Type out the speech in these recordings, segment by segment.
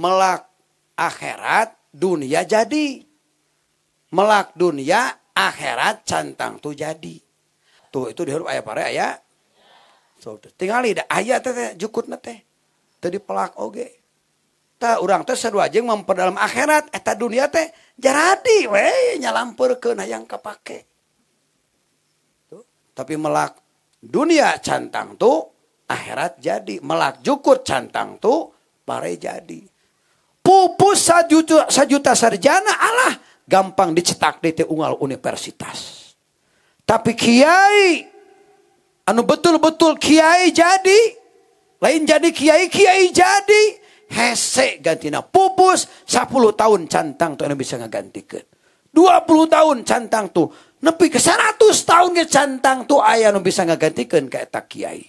melak akhirat dunia jadi. Melak dunia akhirat cantang tuh jadi. Tuh itu dihirup ayah pare ayah. So, tinggal lidah ayah teh jukut teh. Tadi pelak oge. Ta orang teh seru aja memperdalam akhirat. Eta eh, dunia teh jadi weh nyalampur ke yang kepake. Tuh. Tapi melak dunia cantang tuh akhirat jadi. Melak jukut cantang tuh pare jadi pupus sajuta, sajuta sarjana Allah gampang dicetak di unggal universitas. Tapi kiai anu betul-betul kiai jadi lain jadi kiai kiai jadi hese gantina pupus 10 tahun cantang tuh anu bisa ngagantikan. 20 tahun cantang tuh nepi ke 100 tahun ke cantang tuh ayah anu bisa ngagantikan ke eta kiai.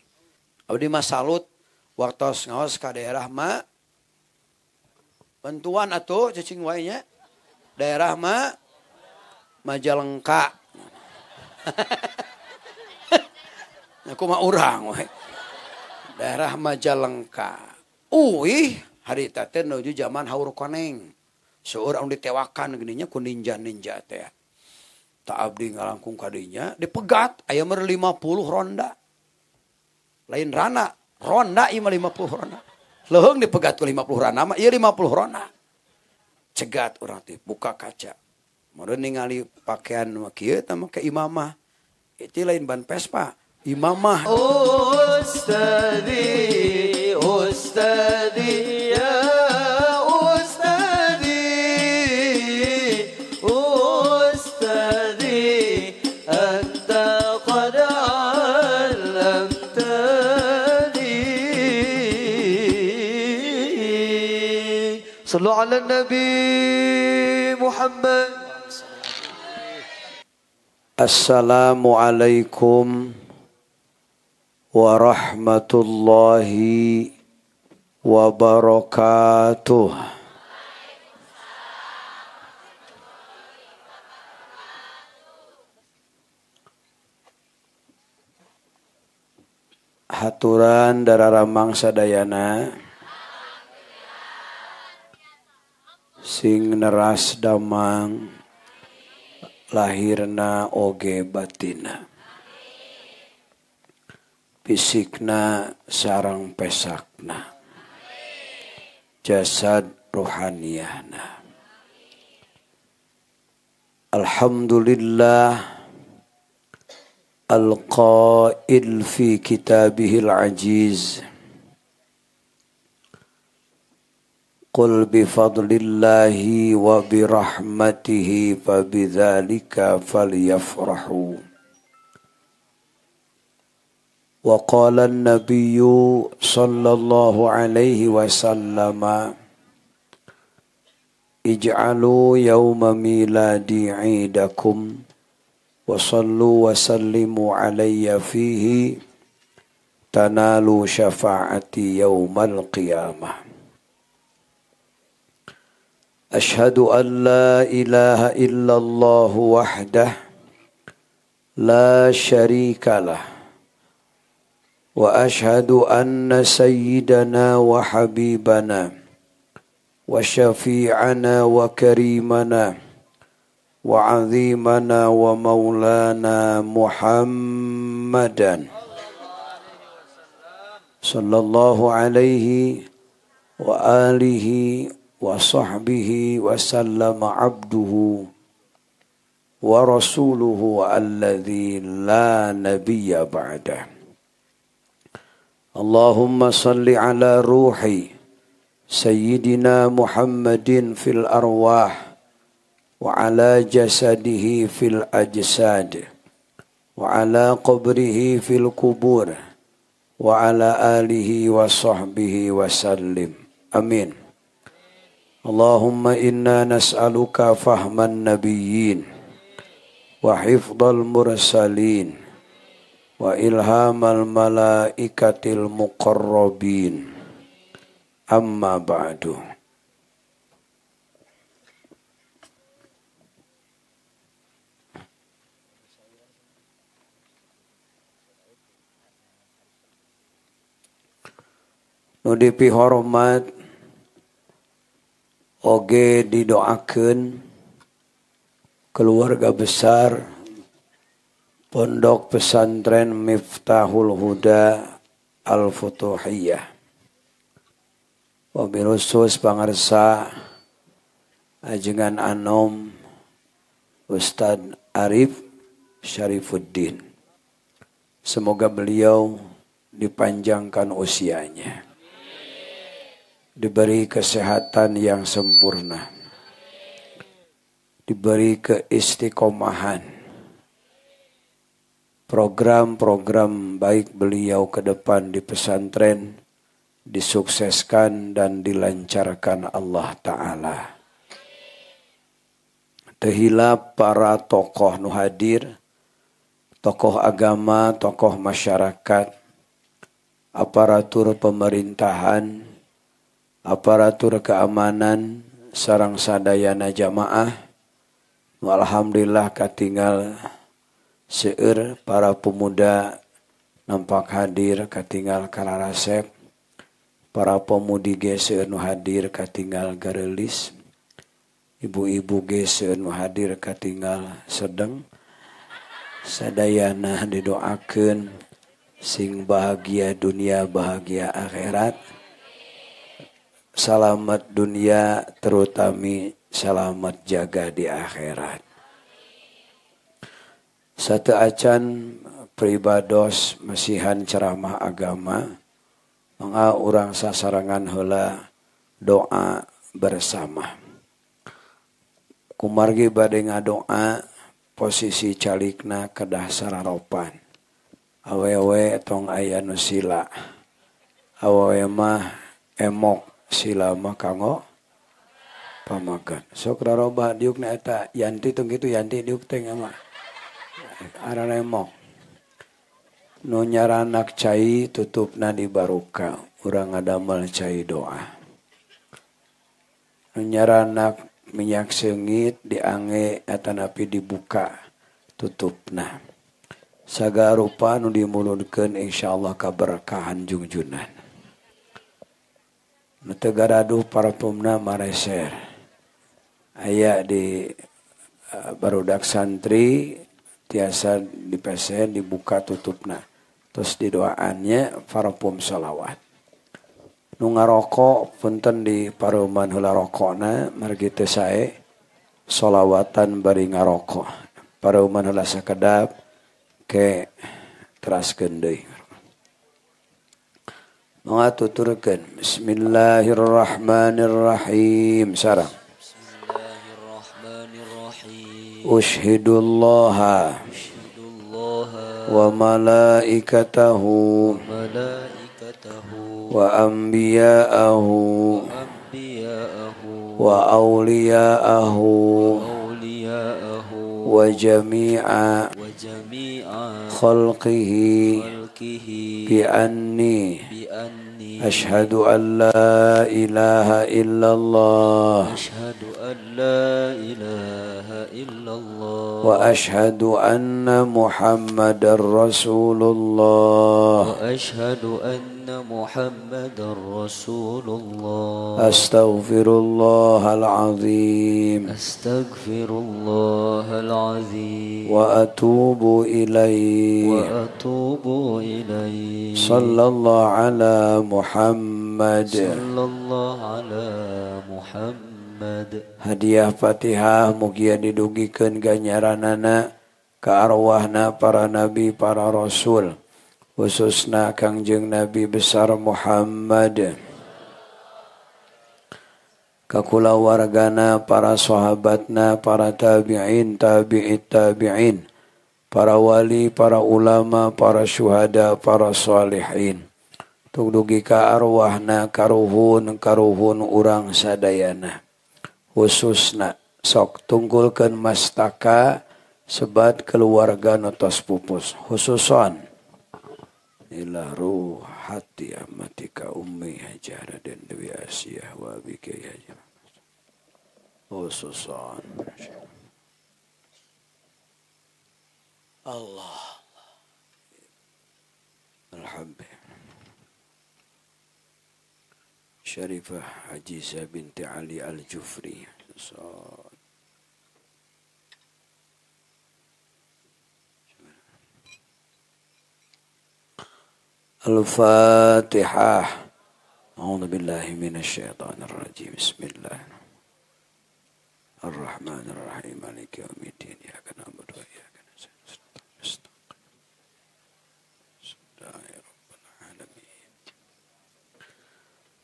Abdi mah salut waktu ngawas ke daerah mak bantuan atau cacing waynya daerah maja lengkap aku mau orang daerah maja lengka hari zamang seorang ditewakaninya ku ninja-ninnja tak Abdi nga langkung kanya dipegat ayar 50 ronda lain ranak ronda 550 rond leheng dipegat ku 50 rana mah ieu 50 rana cegat orang teh buka kaca mun ningali pakaian mah kieu teh mah ke imamah itu lain ban Vespa imamah ustadi ustadi على النبي محمد السلام عليكم ورحمة haturan darah ramang sadayana sing neras damang lahirna oge batina fisikna sarang pesakna jasad rohaniyahna Alhamdulillah Al-Qaid fi kitabihil aziz قل بفضل الله وبرحمته فبذلك فليفرحوا وقال النبي صلى الله عليه وسلم اجعلوا يوم ميلادي عيدكم وصلوا وسلموا علي فيه تنالوا شفاعتي يوم القيامه أشهد أن لا إله إلا الله وحده لا شريك له وأشهد أن سيدنا وحبيبنا وشفيعنا وكريمنا وعظيمنا ومولانا محمدا صلى الله عليه وآله وصحبه وسلم عبده ورسوله الذي لا نبي بعده اللهم صل على روح سيدنا محمد في الارواح وعلى جسده في الاجساد وعلى قبره في القبور وعلى اله وصحبه وسلم امين اللهم إنا نسألك فهم النبيين وحفظ المرسلين وإلهام الملائكة المقربين أما بعد Nudi hormat oge didoakan keluarga besar pondok pesantren Miftahul Huda Al-Futuhiyah. Pemirusus pangarsa ajengan anom Ustadz Arif Syarifuddin. Semoga beliau dipanjangkan usianya diberi kesehatan yang sempurna, diberi keistiqomahan. Program-program baik beliau ke depan di pesantren disukseskan dan dilancarkan Allah Ta'ala. Tehilap para tokoh nuhadir, tokoh agama, tokoh masyarakat, aparatur pemerintahan, aparatur keamanan sarang sadayana jamaah Alhamdulillah katingal seir para pemuda nampak hadir katingal kararasep para pemudi geser nu hadir katingal garelis ibu-ibu geser nu hadir katingal sedeng sadayana didoakan sing bahagia dunia bahagia akhirat selamat dunia terutami selamat jaga di akhirat. Satu acan pribados mesihan ceramah agama mengau orang sasarangan hela doa bersama. Kumargi badenga doa posisi calikna kedah sararopan. Awewe tong ayanusila nusila. Awewe mah emok silama kango pamakan sok roba diuk na eta yanti tong kitu yanti diuk teh ama mo nu nyaranak cai tutupna di baruka urang ngadamel cai doa nu nyaranak minyak sengit diange eta napi dibuka tutupna saga rupa nu dimulunkeun insyaallah kaberkahan junan Tegara Aduh para Pumna mareer ayaah di eh, barudak santri tiasa diPC dibuka tutupna terus di doaannya parapumsholawat nuna rokok Puten di parumanhularokona margite sholawatan beringa rokok parumanla sekedap ke Transasgendde Mga tuturkan. Bismillahirrahmanirrahim. Sarang. Ushidullaha wa malaikatahu wa anbiya'ahu wa awliya'ahu wa jami'a khalqihi bi'anni أشهد أن لا إله إلا الله أشهد أن لا إله إلا الله وأشهد أن محمد رسول الله وأشهد أن أن محمد رسول الله أستغفر الله العظيم أستغفر الله العظيم وأتوب إليه وأتوب إليه صلى الله على محمد صلى الله على محمد hadiah Fatihah mugia didugikan ganyaranana ke arwahna para nabi para rasul khususna Kangjeng Nabi besar Muhammad kakula wargana para sahabatna para tabi'in tabi'it tabi'in para wali para ulama para syuhada para salihin tung ka arwahna karuhun karuhun urang sadayana khususna sok tunggulkan mastaka sebat keluarga notos pupus khususon ila ruhati amatika ummi hajar dan dewi asia wa bika ya oh, khususan Allah Alhamdulillah Sharifah Hajizah binti Ali Al-Jufri Sosan. Al-Fatihah. A'udzu billahi minasy syaithanir rajim. Bismillahirrahmanirrahim. Maliki yaumiddin. Ya kana budu ya kana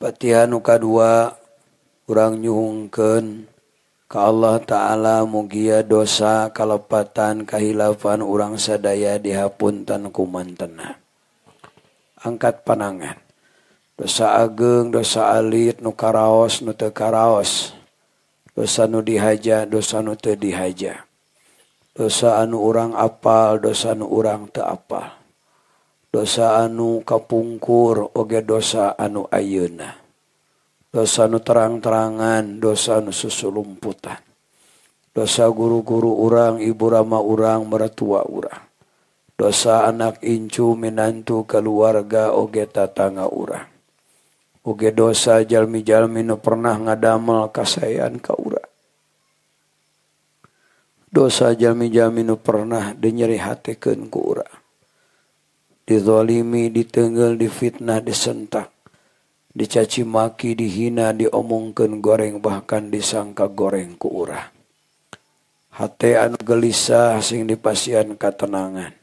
Fatihah nu kadua urang nyuhungkeun ka Allah Ta'ala mugia ya dosa kalepatan kahilafan urang sadaya dihapunten kumantenah. angkat panangan dosa ageng dosa alit nukaraos nutekaraos dosa nudihaja dosa nutu dihaja dosa anu urang a apa dosa nu orangrang te apa dosa anu kapungkur oge-dosa anu ayeuna dosa nu terangterangan dosa nu susu lumputan dosa guru-guru urang ibu Rama urang mere tua urang dosa anak incu minantu keluarga oge tatanga urang oge dosa jalmi-jalmi nu pernah ngadamel kasayan ka urang dosa jalmi-jalmi nu pernah denyeri hatikeun ku urang dizalimi ditenggel difitnah disentak dicaci maki dihina diomongkeun goreng bahkan disangka goreng ku urang hate anu gelisah sing dipasian katenangan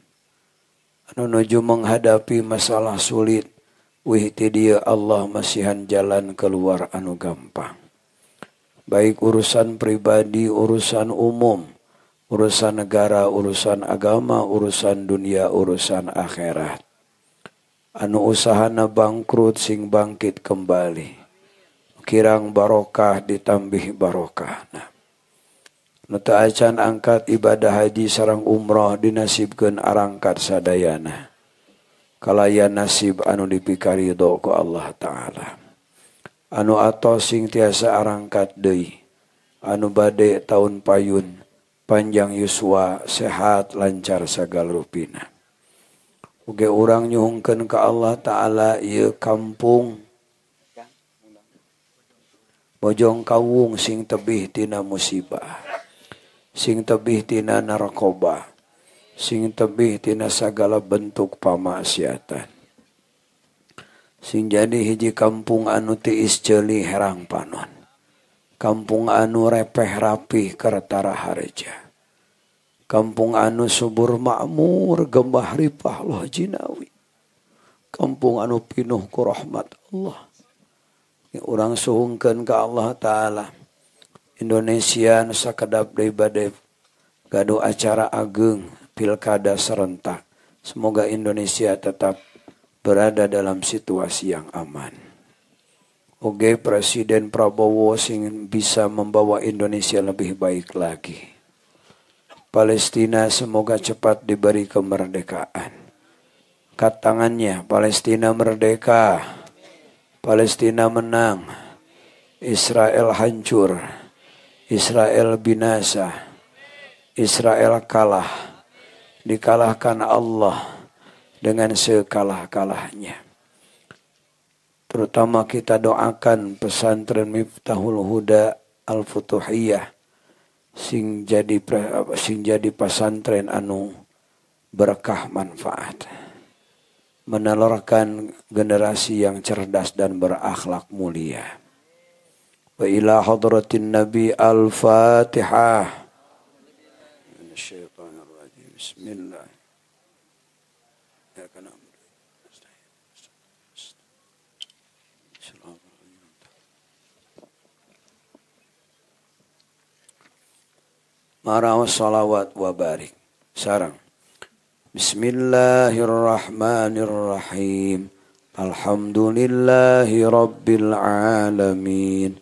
nuju menghadapi masalah sulit wihti dia Allah masihan jalan keluar anu gampang baik urusan pribadi urusan umum urusan negara urusan agama urusan dunia urusan akhirat anu usahana bangkrut sing bangkit kembali kirang barokah ditambih barokah nah tacan angkat ibadah haji sarang umroh dinasibkan arangkat saddayana kallayan nasib anu dipikahoko Allah ta'ala anu atau sing tiasa arangkat De anu baddek tahun payun panjang Yusua sehat lancar sagal ruinauge u nyungken ke Allah ta'ala kampung bojong kawung sing tebih tina musibah Sining tebih tina narkoba, sing tebihtinaasagala bentuk pamaasiatan. Sin jadihiji kampmpung anu tiis jeli herang panon. Kampung anu repeh rapih keretara hareja. Kampung anu suburmak'mur gemba ripah lo jinawi. Kampung anu pinuhkurahmat Allah I urang suhungken ke Allah ta'ala. Indonesia nusa kedap badai gaduh acara ageng pilkada serentak. Semoga Indonesia tetap berada dalam situasi yang aman. Oke Presiden Prabowo ingin bisa membawa Indonesia lebih baik lagi. Palestina semoga cepat diberi kemerdekaan. Kat tangannya Palestina merdeka. Palestina menang. Israel hancur. Israel binasa. Israel kalah. Dikalahkan Allah dengan sekalah-kalahnya. Terutama kita doakan pesantren Miftahul Huda Al-Futuhiyah sing jadi sing jadi pesantren anu berkah manfaat menelurkan generasi yang cerdas dan berakhlak mulia. وإلى حضرة النبي الفاتحة من الشيطان الرجيم بسم الله Marawas salawat wa barik. Sarang. Bismillahirrahmanirrahim. Alhamdulillahi rabbil alamin.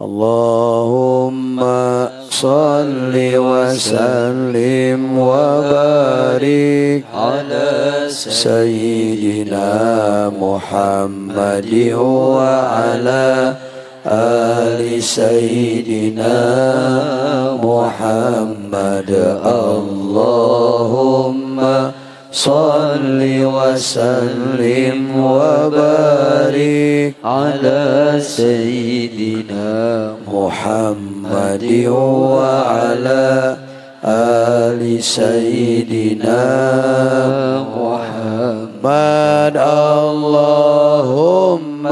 اللهم صل وسلم وبارك على سيدنا محمد وعلى آل سيدنا محمد اللهم صل وسلم وبارك على سيدنا محمد وعلى آل سيدنا محمد اللهم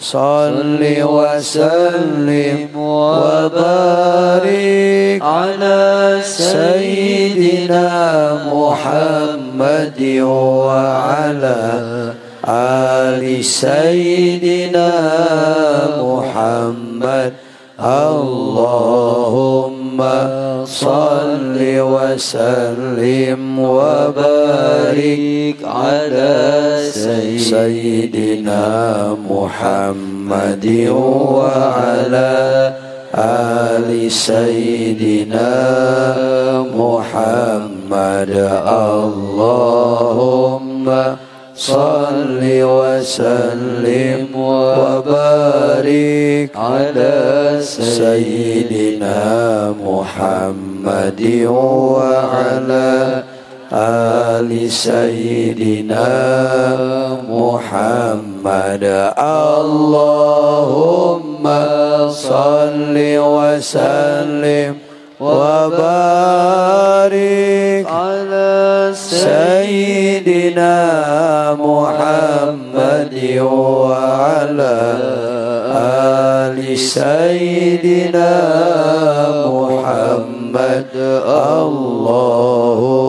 صل وسلم وبارك على سيدنا محمد محمد وعلى آل سيدنا محمد اللهم صل وسلم وبارك على سيدنا محمد وعلى آل سيدنا محمد اللهم صل وسلم وبارك على سيدنا محمد وعلى آل سيدنا محمد اللهم صل وسلم وبارك على سيدنا محمد وعلى آل سيدنا محمد اللهم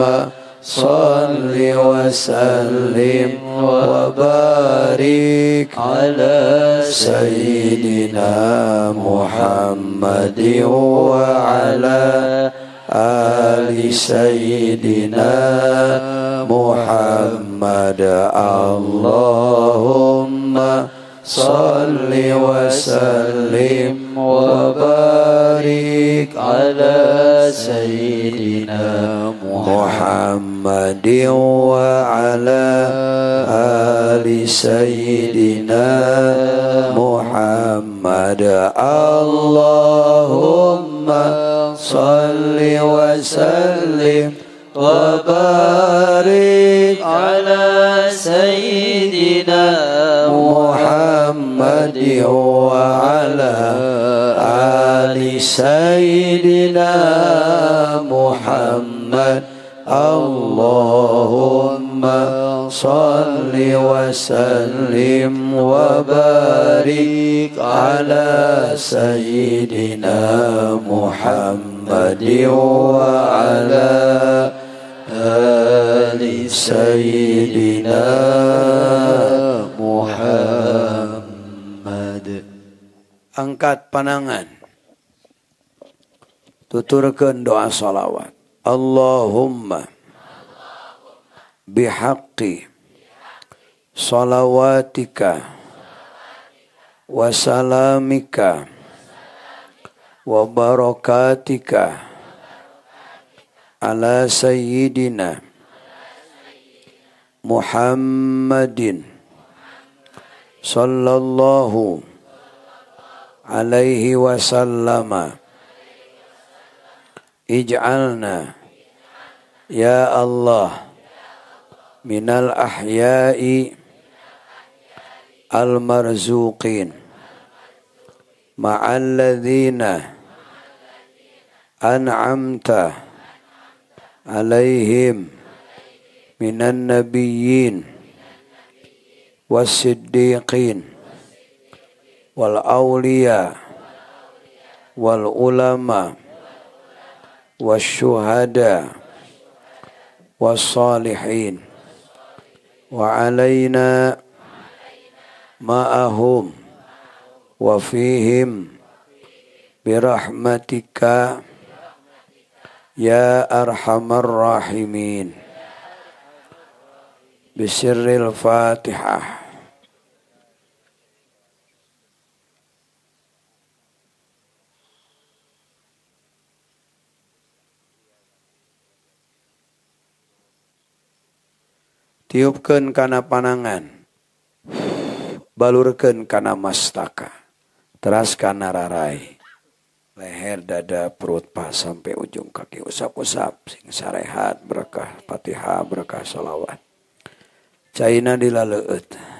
اللهم صل وسلم وبارك على سيدنا محمد وعلى آل سيدنا محمد اللهم صل وسلم وبارك على سيدنا محمد محمد وعلى آل سيدنا محمد اللهم صل وسلم وبارك على سيدنا محمد وعلى آل سيدنا محمد اللهم صل وسلم وبارك على سيدنا محمد وعلى آل سيدنا Muhammad Angkat panangan Tuturkan doa salawat اللهم بحق صلواتك وسلامك وبركاتك على سيدنا محمد صلى الله عليه وسلم Ij'alna Ya Allah Minal ahya'i Al-marzuqin Ma'alladhina An'amta Alaihim Minan nabiyyin Wasiddiqin Wal awliya Wal ulama' والشهداء والصالحين وعلينا معهم وفيهم برحمتك يا أرحم الراحمين بسر الفاتحه diupken kana panangan balurken kana mastaka teraskan nararai leher dada perut pa sampai ujung kaki usap-usap sing sarehat berkahpatiha berkahsholawat China dila leha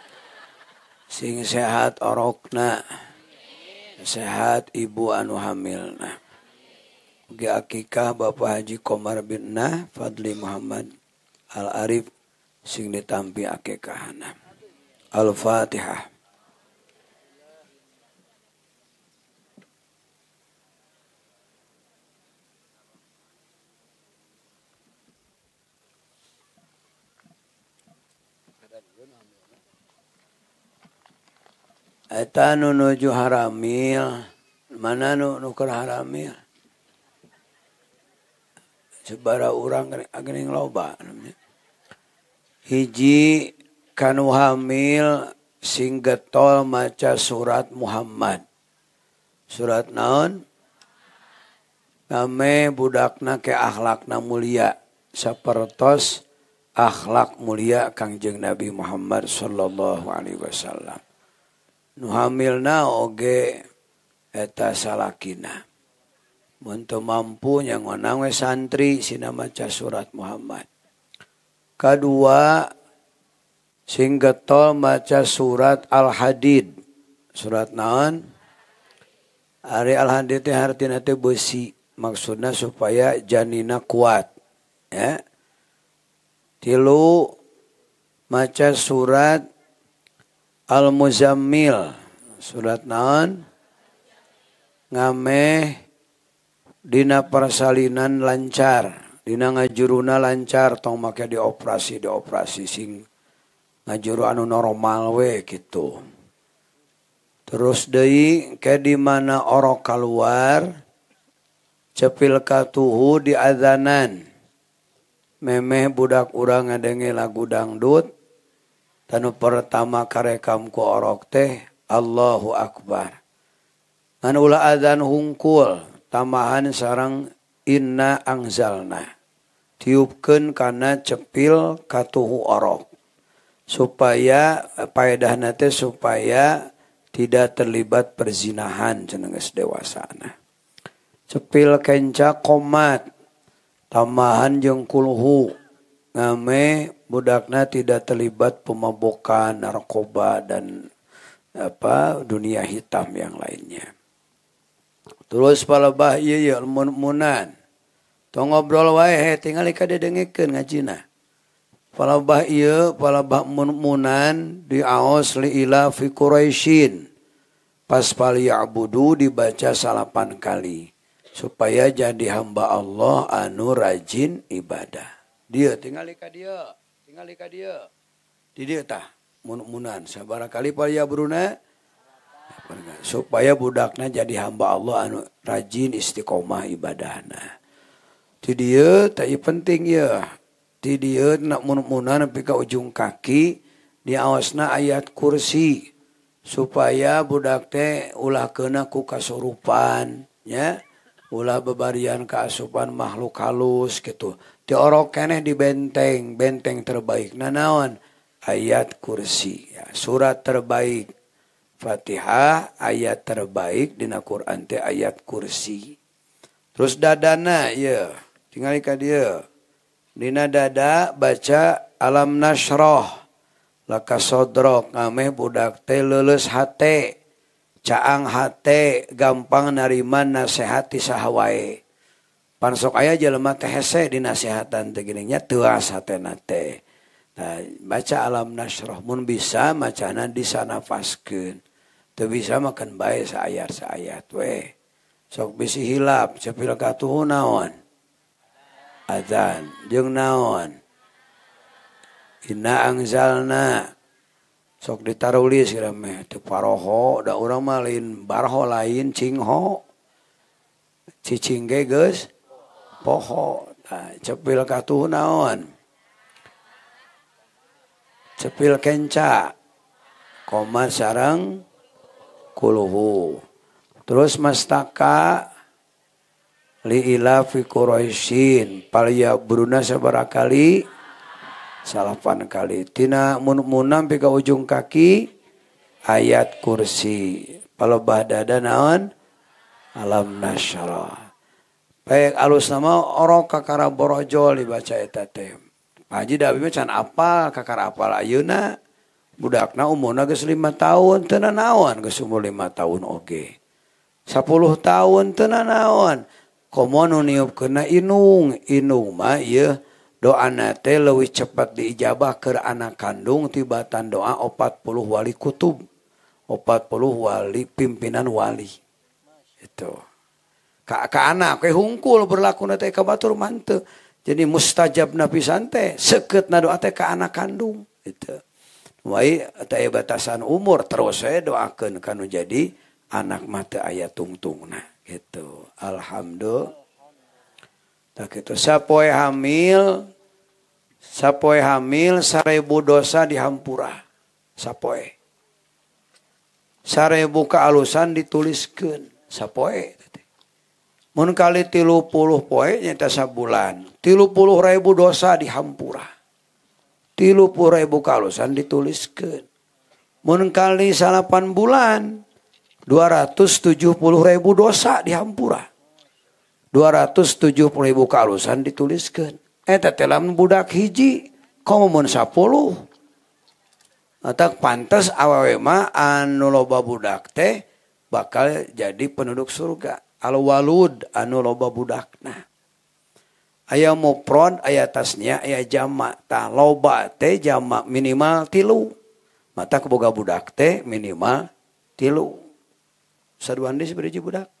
sing sehat orokna sehat ibu anu hamil nah Mugi akikah Bapak Haji Komar bin Nah Fadli Muhammad Al Arif sing ditampi akikahana Al Fatihah ram manaram sebara u loba hiji hamil singtol maca surat Muhammad surat naon budak na ke akhlak na muliaperos akhlak mulia Kangjeng Nabi Muhammad Shallallahu Alaihi Wasallam nuhamilna Oge untuk mampunyaang santri Sina macaca surat Muhammad kedua sing getto maca surat al-hadid surat naon Ari al Hadidhati-hati besi maksudna supaya Janina kuat tilu maca surat muzammil surat naon ngamedinana persalinan lancardina ngajuruna lancar tong make dioperasi dioperasi sing ngajur anu-nor Malwi gitu terus De kayak dimana Oro keluar cepil ka tuhu dizanan meme budakura ngadenge lagu dangdut pertama karekamku Orok teh Allahu akbaulazan hungkul tamahan sarang Inna angzalna tiupken karena cepil katuh Orok supaya payeddahnate supaya tidak terlibat perzinahan jeneges dewasana cepil kencak komat tamahan jengkulhuku ngame budakna tidak terlibat pemabokan, narkoba dan apa dunia hitam yang lainnya. Terus palebah ieu iya, iya mun-munan. Tong ngobrol wae he tinggal dia dedengekeun ngajina. Palebah iya palebah mun-munan aos li ila fi Quraisyin. Pas abudu dibaca salapan kali supaya jadi hamba Allah anu rajin ibadah. tinggal dia tinggalkali supaya budaknya jadi hamba Allah anu rajin Istiqomah ibadahna ti penting ujung kaki diaosna ayat kursi supaya Budak teh ulah kenaku kasurupannya ya bebarian keasupan makhluk halus gitu Tioro eneh di benteng benteng terbaik nanawan ayat kursi surat terbaik Fatihah ayat terbaik Dina Quran ayat kursi terus dadaana tinggal dia Nina dada baca alam nasroh lekas sodro ngame budakte lulus H Caang hat gampang narima nasehati sahwa pansok ayaah jelelma teh hese dinseatan teingnya tuas hat na baca alam nasromun bisa macana di sana fake tuh bisa makan bay ayat ayat wee sok bisi hilap cepil ka tuhu naon adzan jeng naon hinna angzal na sok ditarulis kirame teu paroho da orang mah lain barho lain cingho cicing ge geus poho nah, cepil katuh naon cepil kenca koma sarang kuluhu terus mastaka liila fi quraisyin palya bruna sabara kali salapan kalitina muukmunnam pi ujung kaki ayat kursi Ba dan naon alam nasyaallah baik alus nama ora kakara borojo di bacaeta maji apa kakar apa yuna budak na umuna kelima tahun tenana nawan kesumur lima tahun OG sepuluh tahun tenana nawan komo ni kena inung in may doa teh lewih cepat diijabah ke anak kandung tibatan doa opat puluh wali kutub opat puluh wali pimpinan wali itu kakak anak hungkul berlaku-na teh ka batur mante jadi mustajab napisante seket naduaate ke anak kandung itu wa batasan umur terus saya eh doakan kan jadi anak mate ayah tungtung nah itu Alhamdulillah Tak nah, itu sapoe hamil sapoe hamil sarebu dosa dihampura sapoe. Sarebu kealusan dituliskan sapoe. Gitu. Mun kali tilu puluh poe nyata sabulan. Tilu puluh ribu dosa dihampura. Tilu puluh ribu kealusan dituliskan. Mun kali salapan bulan. puluh ribu dosa dihampura. 270 ribu kalusan dituliskan. Eh telam budak hiji. kau mun 10. Nah, tak pantas awewe mah anu loba budak teh bakal jadi penduduk surga. Al walud anu loba Nah. Ayah mupron, ayah tasnya, ayah jamak. Ta loba teh jamak minimal tilu. Mata keboga budak teh minimal tilu. Saduan di budak.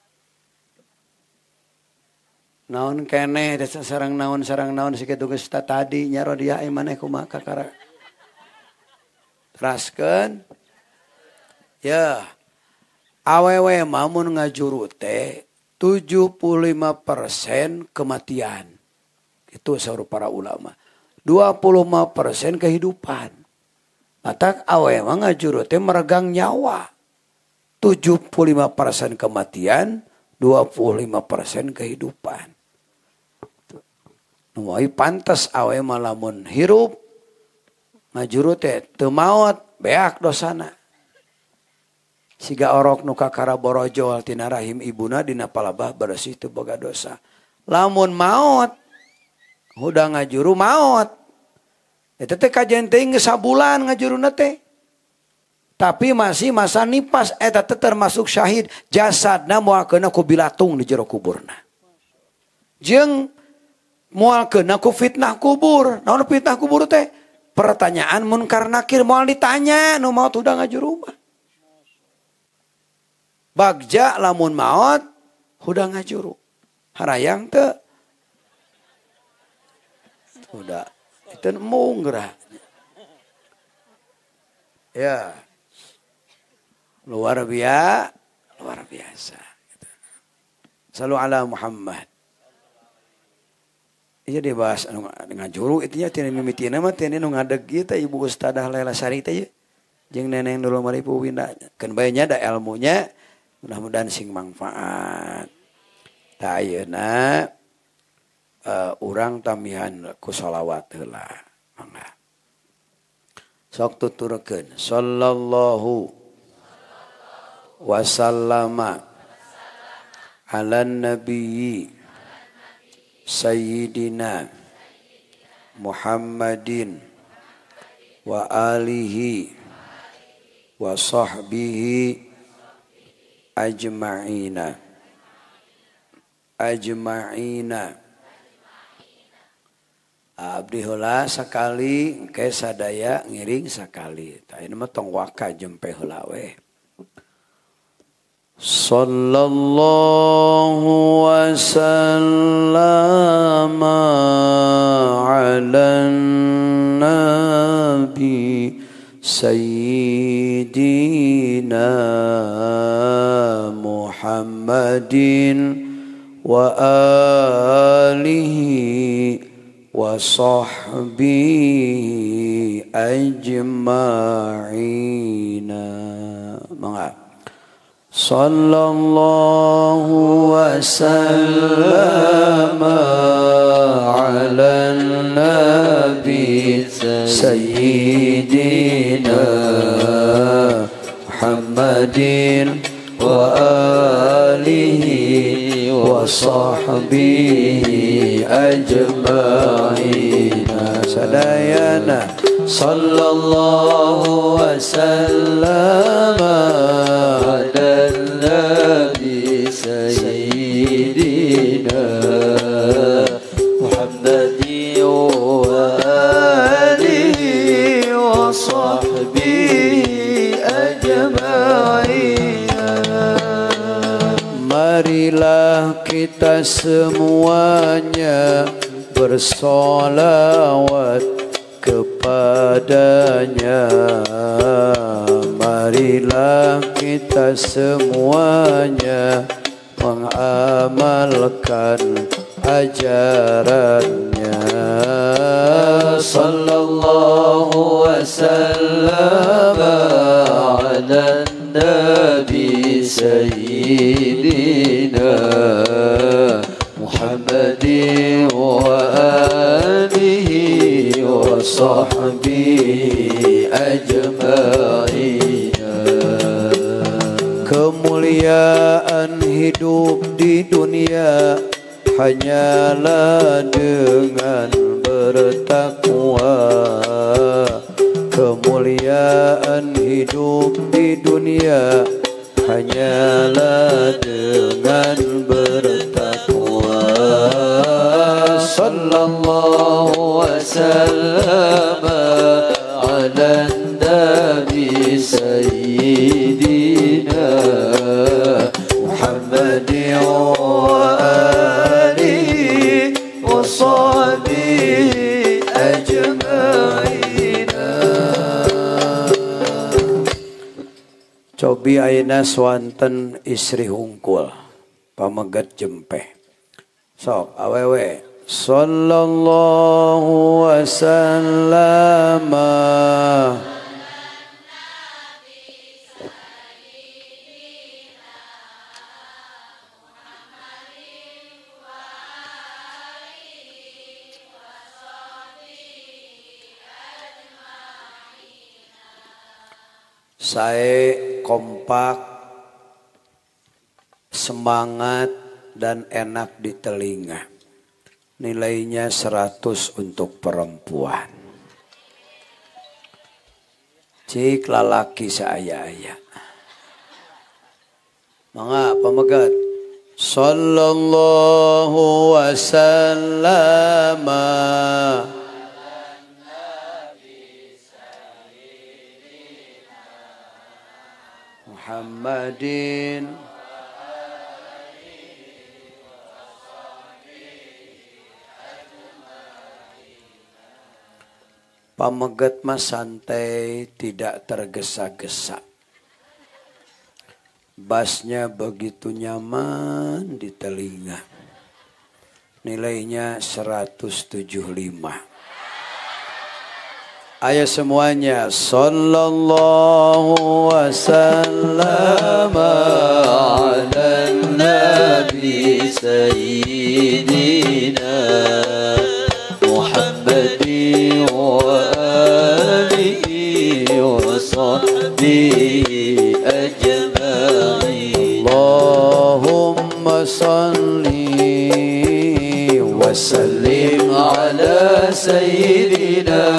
naon kene sarang naon sarang naon si geus tadi nyaro dia maneh kumaha kakara teraskeun ya awewe mamun ngajuru teh 75% kematian itu seluruh para ulama 25% kehidupan matak awewe ngajuru teh meregang nyawa 75% kematian 25% kehidupan pantasmun hirup mautana siga Or nukak borojotina rahim ibuna di napalah bersih itu dosa lamun maut udah ngajur maut tapi masih masa nipas termasuk Syahd jasadku bilatung di jero kuburna jeng Mual ke naku fitnah kubur. Naon fitnah kubur teh? Pertanyaan munkar nakir mual ditanya nu maut udah ngaju rumah. Bagja lamun maut udah ngaju rumah. Harayang te. udah itu munggra. Ya. Luar biasa, luar biasa. Salu ala Muhammad. Iya dia bahas anu, dengan juru itunya tina mimiti nama tina nu ngadeg kita teh ibu ustadah Laila Sari teh ya. jeng neneng dulu mari winda kan bae nya da ilmunya mudah-mudahan sing manfaat. Tah ayeuna iya uh, eh, urang tamihan ku salawat heula mangga. Sok tuturkeun sallallahu wasallama ala nabiyyi Sayyidina Muhammadin waalihi wasohbih Amainina Ajimainina Abbrihullah sekali ke sada ngiring sekali tak ini tong waka jempe hulaweh صلى الله وسلم على النبي سيدنا محمد وآله وصحبه أجمعين. صلى الله وسلم على النبي سيدنا محمد وآله وصحبه أجمعين سلايانا صلى الله وسلم kita semuanya bersolawat kepadanya Marilah kita semuanya mengamalkan ajarannya Sallallahu wasallam ala nabi sayyidina محمد وآله وصحبه أجمعين Kemuliaan hidup di dunia hanyalah dengan bertakwa Kemuliaan hidup di dunia hanyalah dengan bertakwa وصلى الله وسلم على النبي سيدنا محمد istri hungkul pamegat jempeh Sok awewe. Sallallahu wasallam. Saya kompak semangat dan enak di telinga. Nilainya 100 untuk perempuan. Cik lalaki saya ayah Mga pemegat. Sallallahu wasallam. Muhammadin. Pameget mah santai, tidak tergesa-gesa. Basnya begitu nyaman di telinga. Nilainya 175. Ayo semuanya. Sallallahu wasallam ala nabi sayyidina Muhammadin wa وصحبه أجمعين اللهم صل وسلم على سيدنا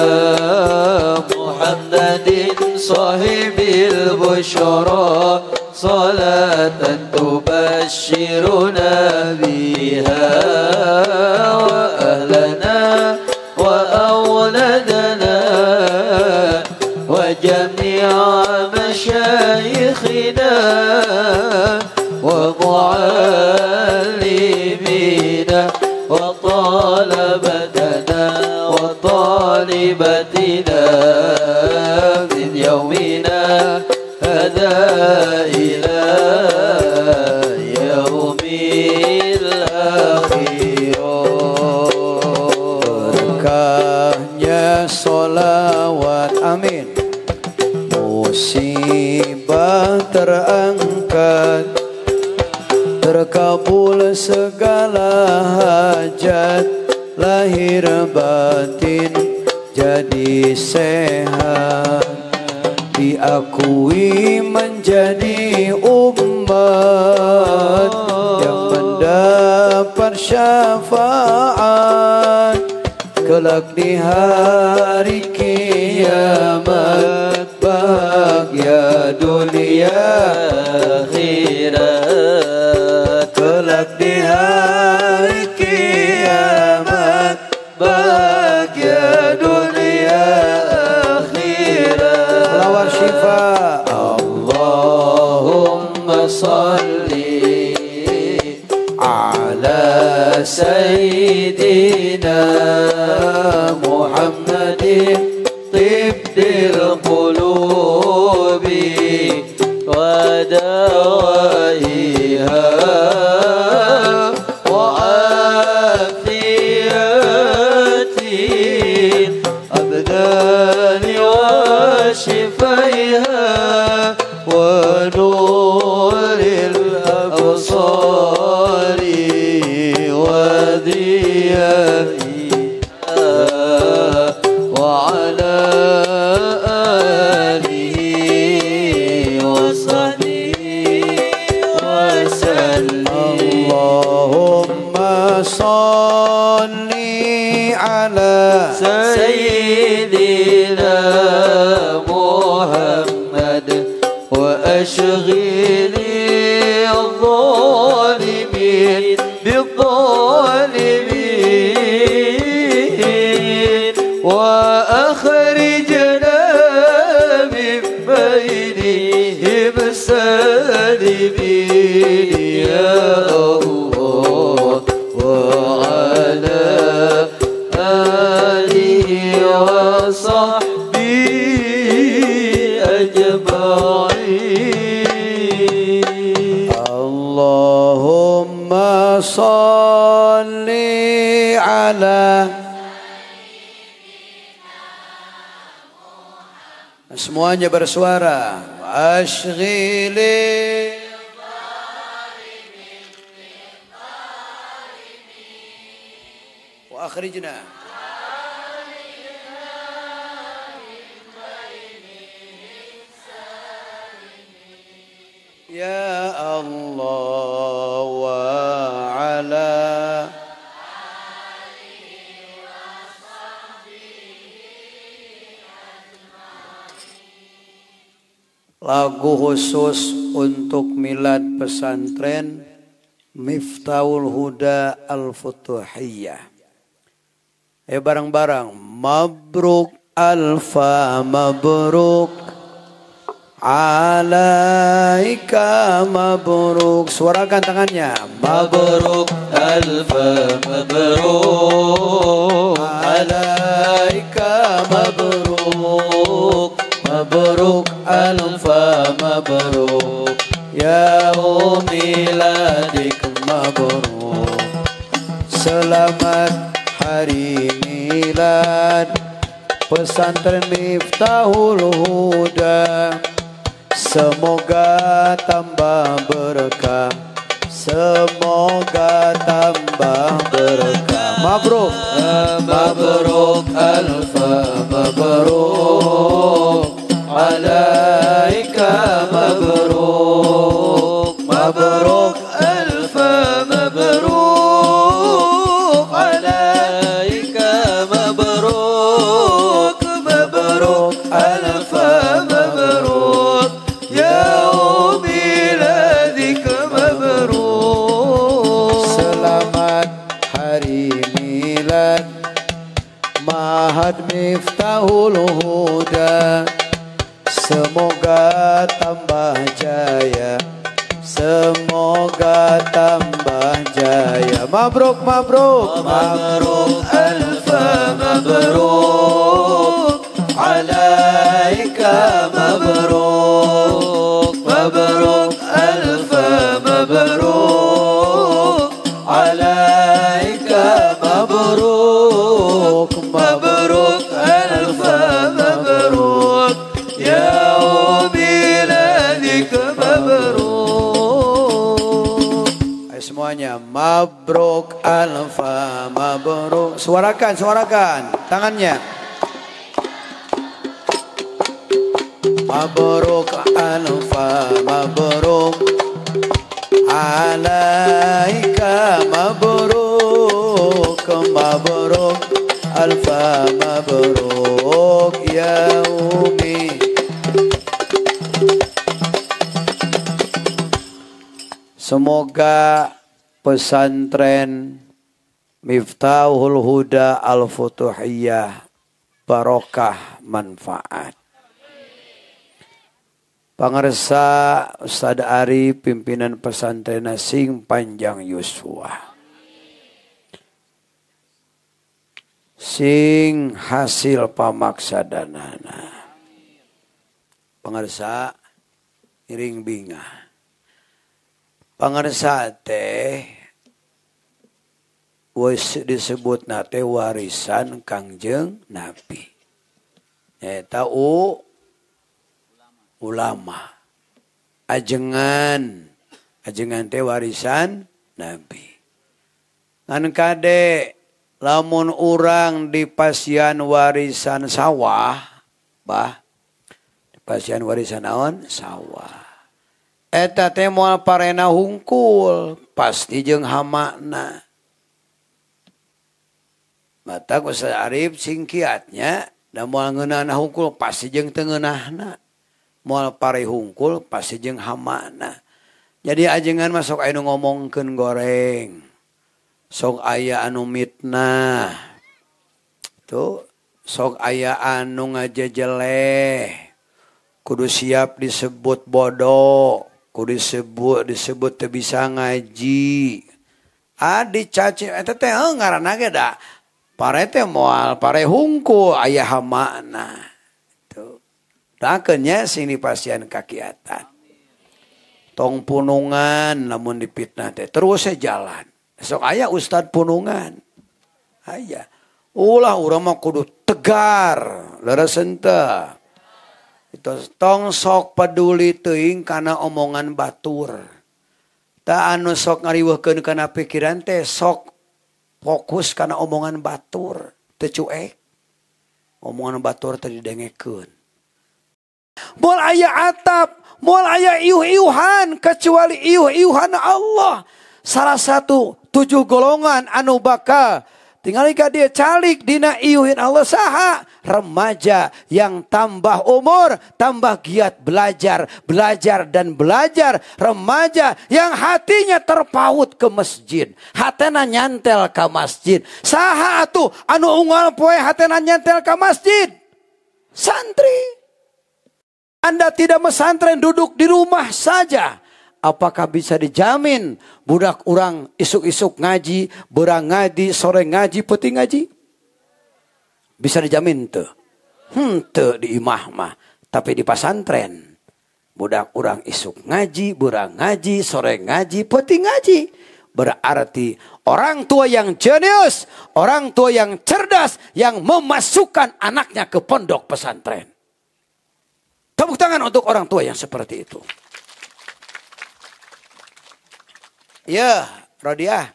محمد صاحب البشرى صلاة تبشرنا بها وأهلنا musibah terangkat Terkabul segala hajat Lahir batin jadi sehat diakui menjadi umat yang mendapat syafaat kelak di hari kiamat bahagia dunia akhir Semuanya bersuara. Ashghili. Wa akhrijna. يا ya الله lagu khusus untuk milad pesantren Miftahul Huda Al-Futuhiyah. Eh barang-barang mabruk alfa mabruk alaika mabruk suarakan tangannya mabruk alfa mabruk alaika mabruk مبروك ألف مبروك يا يوم ميلادك مبروك Selamat hari milad Pesantren Miftahul Huda Semoga tambah berkah Semoga tambah berkah Mabruk Mabruk Alfa Mabruk على Semoga tambah jaya Semoga tambah jaya Mabruk, mabruk Mabruk, alfa mabruk Alaika mabruk mabruk alfa mabruk. Suarakan, suarakan tangannya. Mabruk alfa mabruk alaika mabruk mabruk alfa mabruk ya umi Semoga pesantren Miftahul Huda Al-Futuhiyah barokah manfaat. Pangersa Ustaz Ari pimpinan pesantren sing panjang Yuswa. Sing hasil pamaksa danana. Pangersa iring bingah. we disebut nate warisan Kangjeng nabi eh, tahu ulama ajengan ajengan teh warisan nabi kadek lamun urang di pasian warisan sawah bahh pasian warisan naon sawah hung pasting hamaknaku sing kianya mu hungkul pasting hamakna jadi ajengan masuk anu ngomong ke goreng so aya anu mitnah sok aya anu ngaja jele Kudus siap disebut bodoh disebut disebut bisa ngaji adik caal eh, hungku aya makna taknya sini pasien kakiatan tong punungan namun dipitnah terusnya jalanok ayaah Ustadz punungan ayaah ulah- kudus tegar le sent ditos tong sok peduli teing karena omongan batur tak anu sok ngariwahkeun kana pikiran teh sok fokus karena omongan batur teu cuek omongan batur teh didengekeun Mol aya atap, mol aya iuh-iuhan kecuali iuh-iuhan Allah. Salah satu tujuh golongan anu bakal Tinggal ikat dia calik dina iuhin Allah saha. Remaja yang tambah umur, tambah giat belajar, belajar dan belajar. Remaja yang hatinya terpaut ke masjid. Hatena nyantel ke masjid. Saha tuh anu ungal poe hatena nyantel ke masjid. Santri. Anda tidak mesantren duduk di rumah saja apakah bisa dijamin budak orang isuk-isuk ngaji, berang ngaji, sore ngaji, peti ngaji? Bisa dijamin tuh. Hmm, tuh di imah mah. Tapi di pesantren, Budak orang isuk ngaji, berang ngaji, sore ngaji, peti ngaji. Berarti orang tua yang jenius, orang tua yang cerdas, yang memasukkan anaknya ke pondok pesantren. Tepuk tangan untuk orang tua yang seperti itu. Ya, Rodiah.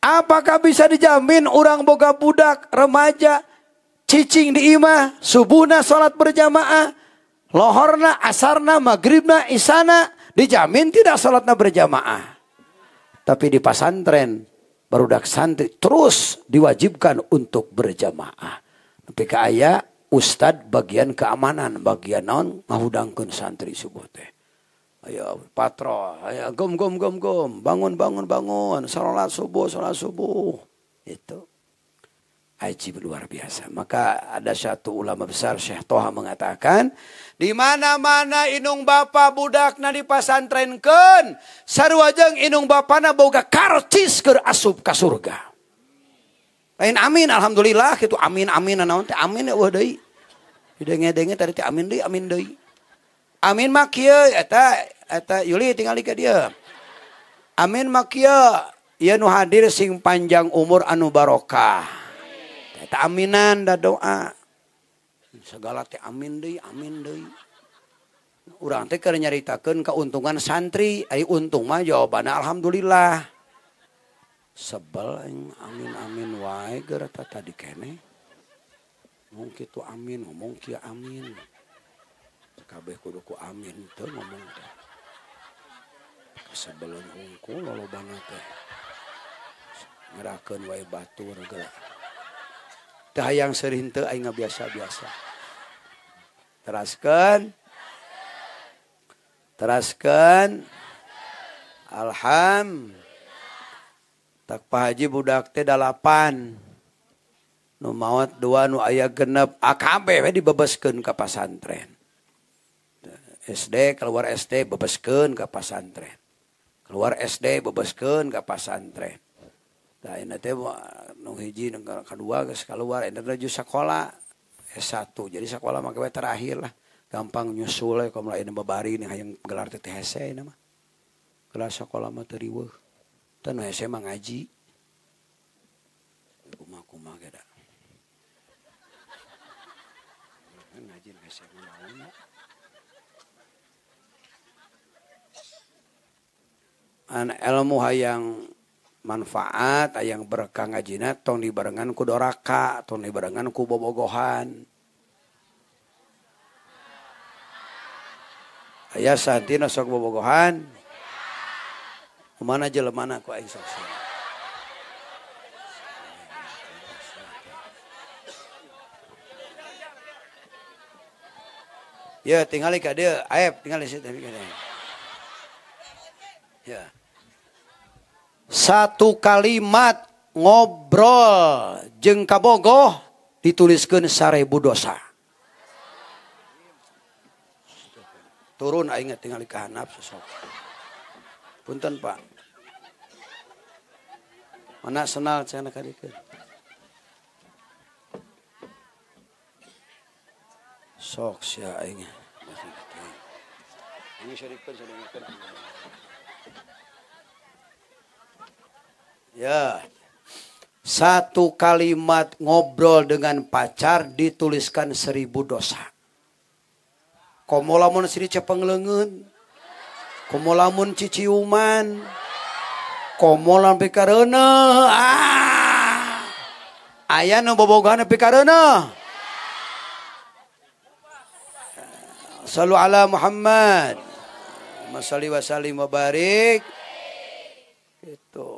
Apakah bisa dijamin orang boga budak, remaja, cicing di imah, subuhna sholat berjamaah, lohorna, asarna, maghribna, isana, dijamin tidak sholatna berjamaah. Tapi di pasantren, barudak santri terus diwajibkan untuk berjamaah. Tapi ke ayah, ustad bagian keamanan, bagian non ngahudangkun santri subuh teh. Ayo patrol, ayo gom gom gum gum, bangun bangun bangun, sholat subuh sholat subuh. Itu ajib luar biasa. Maka ada satu ulama besar Syekh Toha mengatakan, di mana-mana inung bapa budakna di Saru sarwajeng inung bapana boga karcis ke asup ke surga. Lain amin alhamdulillah itu amin amin anak teh amin wah ya dai. Denge-denge tadi amin dai amin dai. Amin mak ya Yu tinggal ke dia Amin maiaya nu hadir sing panjang umur Anu Barokamina doa segala Aminminnyaritakan keuntungan santri untung majaban Alhamdulillah sebel amin aminken mungkin itu amin um aminkabeh kuku amin memngka sebelum ungkul banget gera Baturang ser biasa-biasaasken terasken Alham tak pa Haji Budak 8wat dua nuaya genep AKP dibebes kapasanren SD keluar SD bebeskeun kapasanren keluar SD bebesken ke pasantren nah, ini mau hiji negara kedua keluar ju sekolah S1 jadi sekolah maka terakhir lah gampang nyusul ya, kalau ini babari ini yang gelar TTHC nama gelar sekolah materi wah tanah SMA ngaji an ilmu hayang manfaat hayang berkah ngajina tong dibarengan ku doraka tong dibarengan ku bobogohan ayah santri sok bobogohan kemana jelemana ku aing sok Ya, tinggal ikat dia. Aep, tinggal di situ. Ya satu kalimat ngobrol jeng kabogoh dituliskan sarebu dosa. Turun aing tinggal kahanap sesok. Punten Pak. Mana senal cenah kadikeun. Sok sia aing. Ini syarifkan sedang Ya. Satu kalimat ngobrol dengan pacar dituliskan seribu dosa. Komo lamun sini cepenglengen. Komo lamun ciciuman. Komo lamun pikarena. Ah. Ayah nu bobogana pikarana. Salu ala Muhammad. Masali wa sallim wa barik. Itu.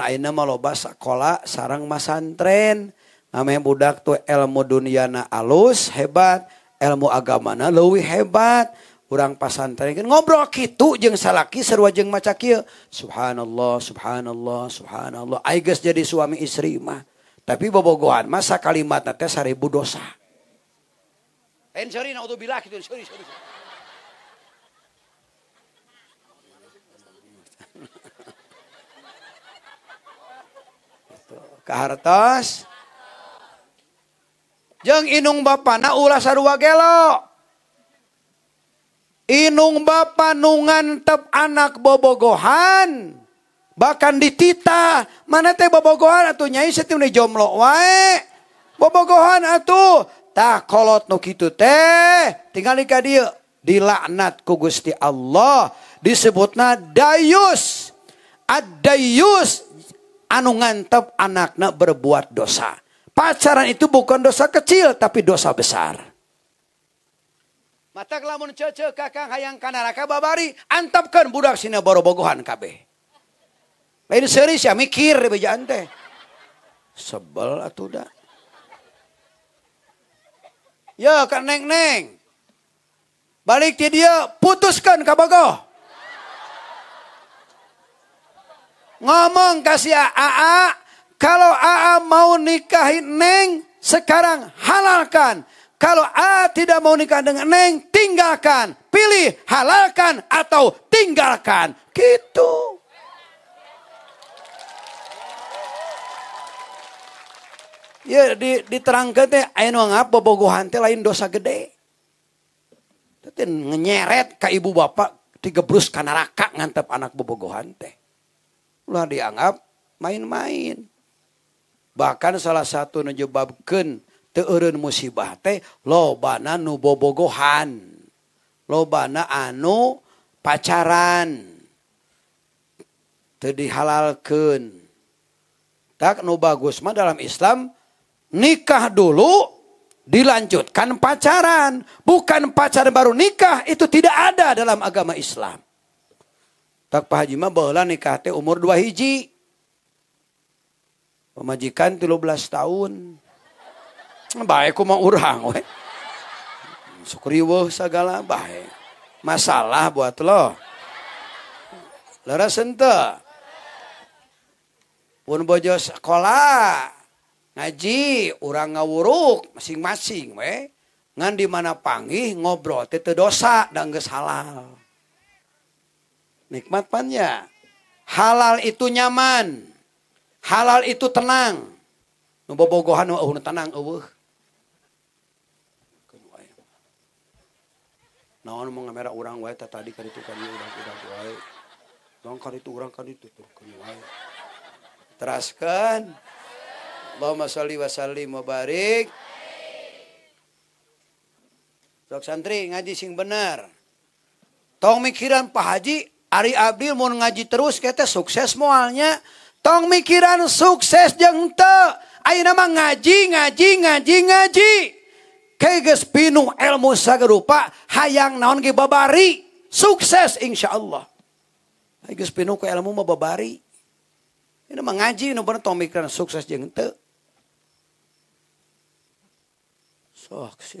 oba sekolah sarang masantren namanya budak tuh elmu duniana alus hebat elmu agamana luwih hebat kurang pasantren ngobrol itu salahkirwaajeng macakil Subhanallah Subhanallah Subhanallah I jadi suami isrima tapi pebogohan masa kalimatnya saribu dosaa kahartos jeng inung bapak na ulah sarua gelo inung bapak nungan tep anak bobogohan bahkan ditita mana teh bobogohan atuh nyai setiap nih jomlo wae bobogohan atuh, tak kolot nu kitu teh tinggal di dia dilaknat ku Gusti Allah disebutna dayus adayus anu ngantep anaknya berbuat dosa. Pacaran itu bukan dosa kecil tapi dosa besar. Mata kelamun cece kakang hayang kanaraka babari antapkan budak sini baru borobogohan kabe. Lain serius ya mikir bejaan teh. Sebel atau dah. Ya kak neng neng. Balik ti dia putuskan kabogoh. ngomong kasih AA, kalau AA mau nikahin Neng, sekarang halalkan. Kalau A tidak mau nikah dengan Neng, tinggalkan. Pilih halalkan atau tinggalkan. Gitu. Ya di, diterangkan teh ayo ngapa bogohan teh lain dosa gede. Teh nyeret ke ibu bapak digebrus brus ke neraka ngantep anak bobogohan teh lah dianggap main-main. Bahkan salah satu menyebabkan teurun musibah teh lobana nu bobogohan. Lobana anu pacaran. Teu dihalalkeun. Tak nu bagus mah dalam Islam nikah dulu dilanjutkan pacaran. Bukan pacaran baru nikah itu tidak ada dalam agama Islam tak mah bahwa nikah teh umur dua hiji. Pemajikan 13 tahun. Baik mau urang we. Sukriweuh segala baik. Masalah buat lo. lara sente Pun bojo sekolah. Ngaji, urang ngawuruk masing-masing we. Ngan di mana panggih ngobrol Tete dosa dan kesalahan. Nikmat panja. Halal itu nyaman. Halal itu tenang. Nu bobogohan nu eueuh tenang eueuh. Naon mau ngamera orang wae tadi kan itu kan urang-urang wae. Bang kan itu urang kan itu tuh wae. Teraskan. Allahumma sholli wa sallim wa barik. Sok santri ngaji sing bener Tong mikiran Pak Haji Ari Abdil mau ngaji terus kita sukses mualnya. Tong mikiran sukses jeng te. Ayo nama ngaji, ngaji, ngaji, ngaji. Keges pinuh ilmu sagarupa hayang naon ge babari. Sukses insya Allah. Keges pinuh ke ilmu mah babari. Ini mah ngaji, ini bener tong mikiran sukses jeng te. Sukses.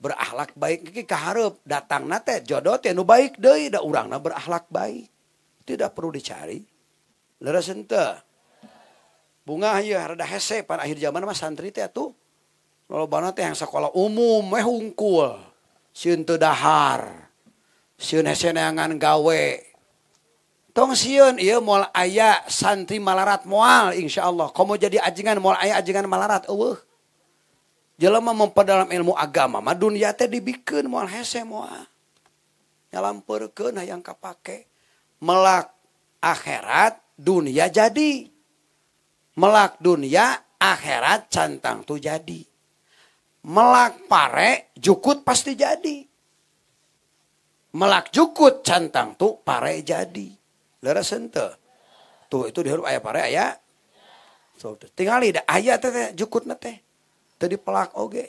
punya bekhlak baik hap datang jodo baik uberakhlak baik tidak perlu dicari bunga akhir zaman santri tuh yang sekolah umum hungkulharwengun aya santri malat mual Insya Allah kamu jadi ajingan maual aya ajingan malarat uh Jelema memperdalam ilmu agama mah dunia teh dibikin moal hese moal. Nyalampeurkeun hayang kapake. Melak akhirat dunia jadi. Melak dunia akhirat cantang tuh jadi. Melak pare jukut pasti jadi. Melak jukut cantang tuh pare jadi. Lera sente. Tuh itu dihirup ayah pare ayah. So, tinggal ayah teh jukut nate tadi pelak oge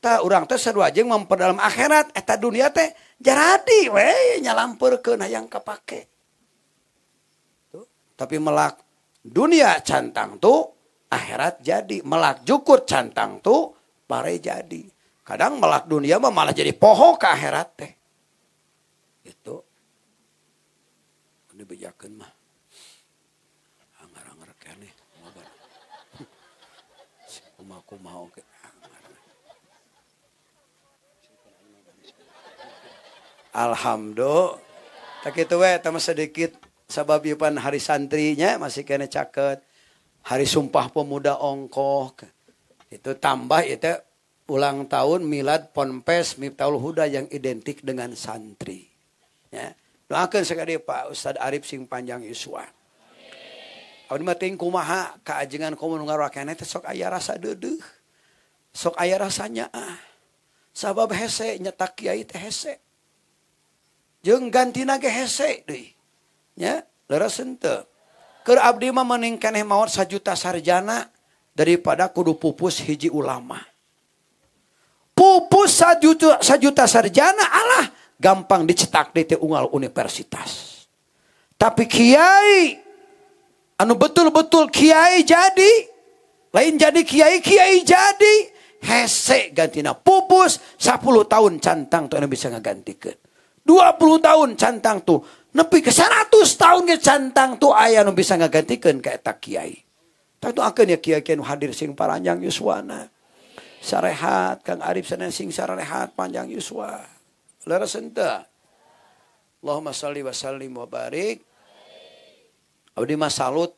tak orang teh seru aja memperdalam akhirat eta eh, dunia teh jaradi weh nyalampur ke yang kepake tuh. tapi melak dunia cantang tu, akhirat jadi melak jukur cantang tu pare jadi kadang melak dunia mah malah jadi poho ke akhirat teh itu dibejakan mah Alhamdulillah. Tak itu weh, tambah sedikit sebab iupan hari santrinya masih kena caket. Hari sumpah pemuda ongkoh. Itu tambah itu ulang tahun milad ponpes Miftaul Huda yang identik dengan santri. Ya. Doakan sekali Pak Ustadz Arif sing panjang Yuswa. Abdi mah kumaha keajengan komo nu ngaroakana sok ayah rasa dedeh, Sok ayah rasanya ah. Sabab hese nyetak kiai teh hese jeng ganti nage hese deh ya lara sente ker abdi mah meningkan mawar sajuta sarjana daripada kudu pupus hiji ulama pupus sajuta, sajuta sarjana Allah gampang dicetak di ungal universitas tapi kiai anu betul-betul kiai jadi lain jadi kiai kiai jadi hese gantina pupus 10 tahun cantang tuh anu bisa ngegantikan 20 tahun cantang tuh. Nepi ke 100 tahun ke cantang tuh ayah nu bisa ngagantikan ke eta kiai. Tak itu akan ya kiai kiai hadir sing paranjang yuswana. Eh. Sarehat, Kang Arif sana sing sarehat panjang yuswa. Lara senta. Allahumma salli wa sallim wa barik. Abdi masalut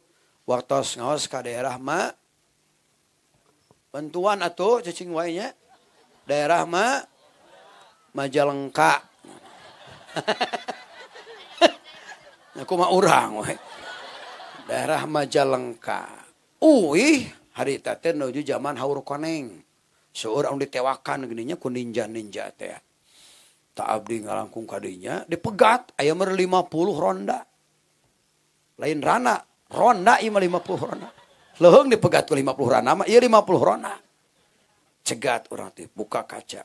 waktu ngaos ka daerah ma. Bantuan atau cacing wainya. Daerah ma Majalengka aku mah orang we. daerah Majalengka Uih hari tadi nuju zaman haur koneng seorang ditewakan gininya ku ninja ninja teh tak abdi ngalangkung kadinya dipegat ayam berlima puluh ronda lain rana ronda ima puluh ronda leheng dipegat ku 50 rana mah iya 50 ronda cegat orang teh buka kaca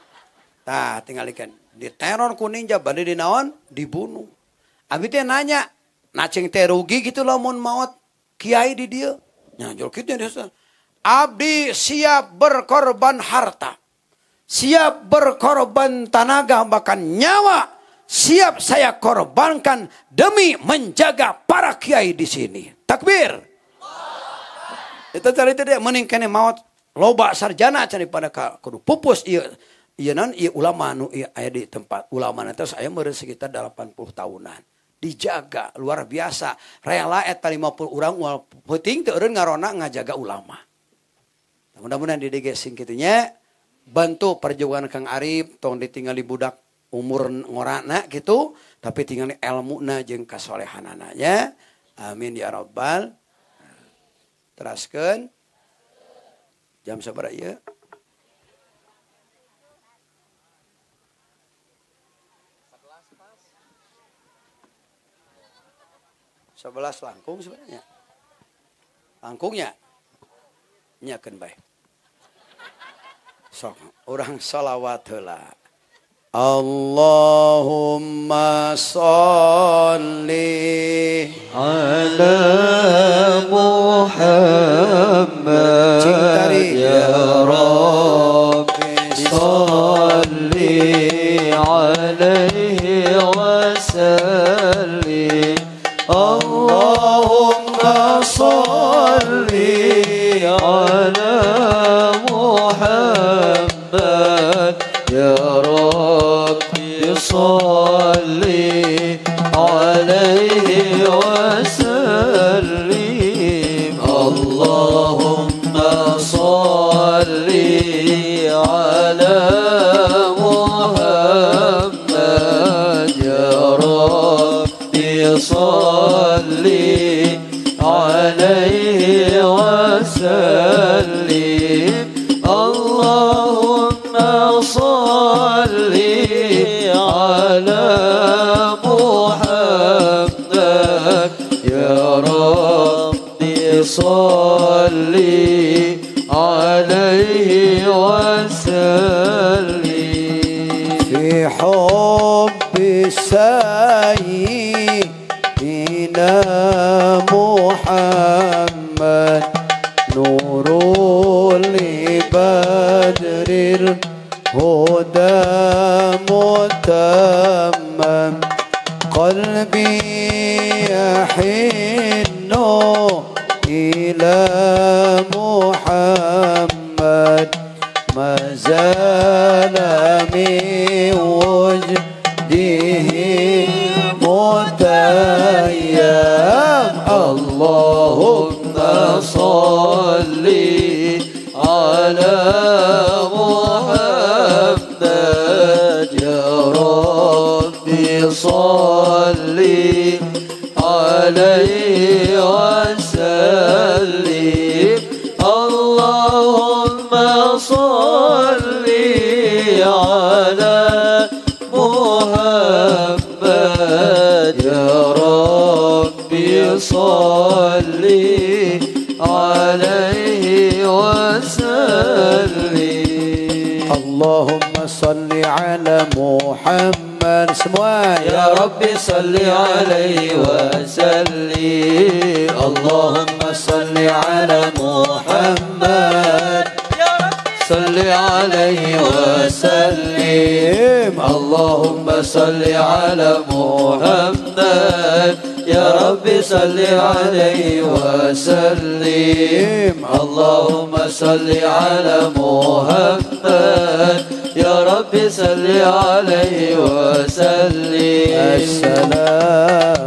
Tah, tinggal ikan. Di teror kuning bade di naon, dibunuh. Abi teh nanya, nacing teh rugi gitu lamun maut kiai di dia. Nyajol gitu dia. Abdi siap berkorban harta. Siap berkorban tenaga bahkan nyawa. Siap saya korbankan demi menjaga para kiai di sini. Takbir. Itu cerita dia meningkatnya maut loba sarjana cari pada kudu pupus iya Iya non, iya ulama nu iya di tempat ulama nanti saya meren sekitar 80 tahunan. Dijaga luar biasa. Rela eta 50 orang wal penting teu eureun ngarona ngajaga ulama. Mudah-mudahan di digesing kitunya bantu perjuangan Kang Arif tong ditinggal di budak umur ngorana gitu tapi tinggal ilmu na jeung nya Amin ya rabbal teraskan jam sabar ya. sebelas langkung sebenarnya. Langkungnya nyakeun baik. Sok orang salawat heula. Allahumma salli ala Muhammad Cintari. ya Rabbi salli alaihi سيدنا محمد نور لبدر الهدى متمم قلبي يحن إلى محمد ما زال من اللهم صل على محمد صل على محمد سموها إيه؟ يا ربي صل عليه وسلم اللهم صل على محمد صل عليه وسلم اللهم صل على محمد يا رب صل عليه وسلم اللهم صل على محمد يا ربي صل عليه وسلم السلام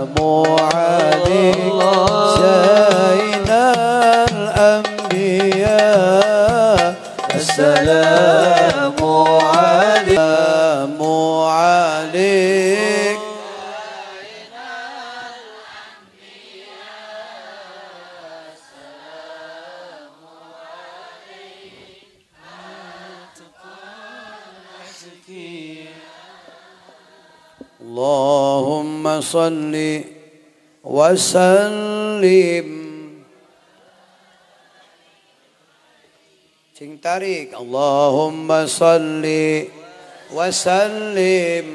صل وسلم Sing tarik Allahumma salli wa sallim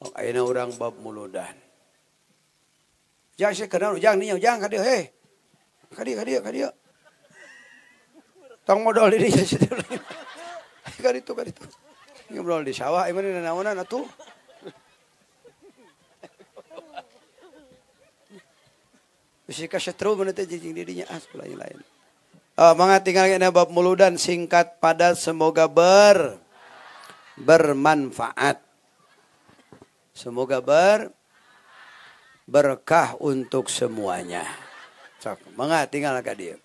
oh, Aina orang bab muludan. Jangan saya kenal, jangan niau, jangan Kadi, hei. Kadi, kadi, kadi. Tang modal ini Kadi jadi. kadi kaditu. Ngobrol di sawah, ini bisa kasih Bisika setru menete jijing didinya as ah, lain lain. Uh, eh, mga tinggal kena bab muludan singkat padat semoga ber bermanfaat. Semoga ber berkah untuk semuanya. Sok, mga tinggal dia.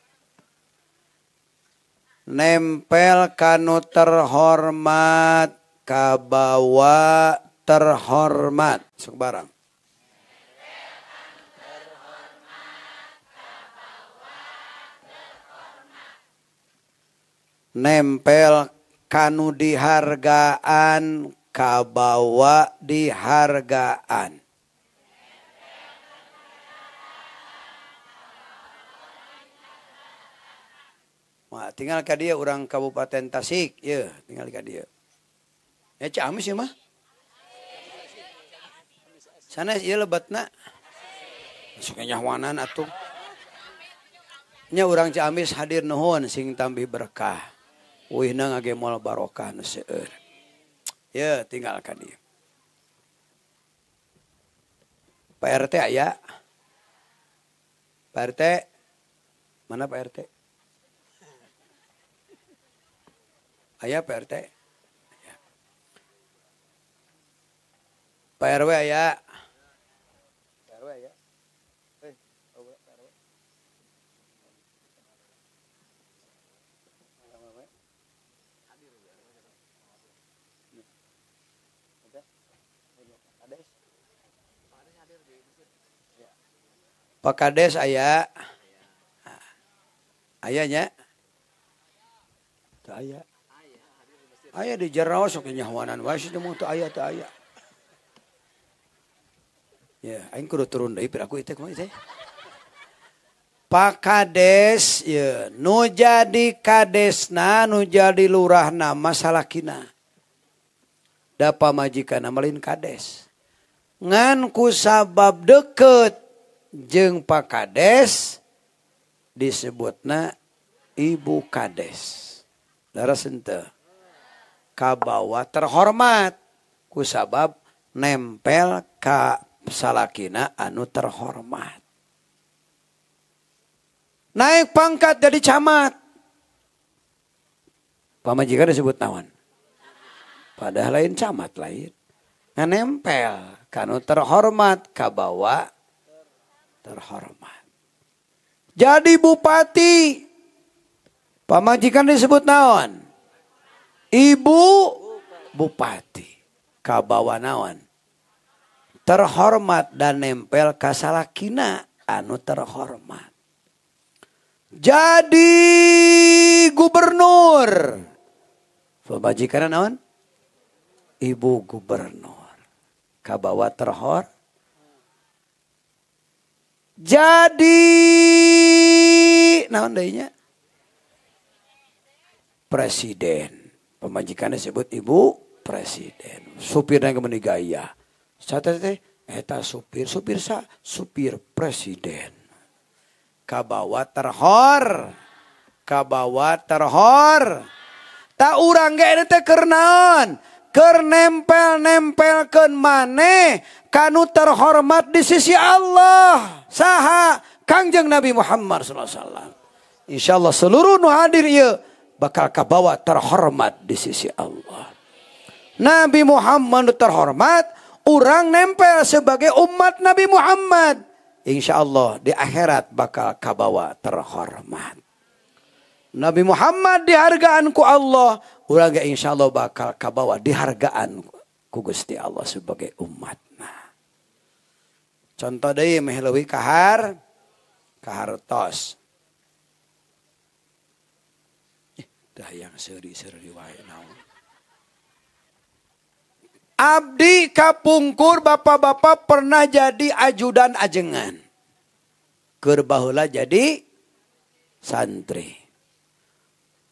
Nempel kanu terhormat kabawa terhormat. Sok barang. nempel kanu dihargaan kabawa dihargaan Wah, tinggal ke dia orang Kabupaten Tasik ya tinggal ke dia Ya Amis ya mah. Sana iya lebat nak Suka nyahwanan atau, Nya orang Ciamis hadir nuhun sing tambih berkah. Wihna ngage agemol barokah nu Ya tinggalkan dia. Pak RT aya. Pak RT mana Pak RT? Ayah Pak RT. Pak RW ya. Pak Kades ayah. Ayahnya. ayah. Ayah di jero sok nyawanan wae sih teu ayah teu ayah. Pak jadi Kadesna jadi Lurahna masalah kina dapat majikanlin Kades nganku sabab deket jeung Pak Kades disebut nah ibu Kades Kawa terhormat ku sabab nempel ka salakina anu terhormat. Naik pangkat jadi camat. Pamajikan disebut nawan. Padahal lain camat lain. Nganempel. Kanu terhormat. Kabawa terhormat. Jadi bupati. Pamajikan disebut nawan Ibu bupati. Kabawa naon terhormat dan nempel kasalakina anu terhormat. Jadi gubernur. Pembajikan naon? Ibu gubernur. Kabawa terhor. Jadi naon dayanya? Presiden. Pembajikannya disebut ibu presiden. Supirnya kemudian gaya saya tadi, eta supir supir sa supir presiden. Kabawa terhor. Kabawa terhor. Tak urang gak ini teh kernaon. kernempel nempel ke mane, kanu terhormat di sisi Allah. Saha Kangjeng Nabi Muhammad SAW. Insya Allah seluruh nu hadir ya bakal kabawa terhormat di sisi Allah. Nabi Muhammad terhormat, Orang nempel sebagai umat Nabi Muhammad. Insya Allah di akhirat bakal kabawa terhormat. Nabi Muhammad dihargaanku Allah. Orang yang insya Allah bakal kabawa dihargaan ku Gusti Allah sebagai umat. Nah. Contoh deh mehelwi kahar. tos. Eh, dah yang seri-seri wajah. Abdi Kapungkur bapak-bapak pernah jadi ajudan ajengan. Kerbahula jadi santri.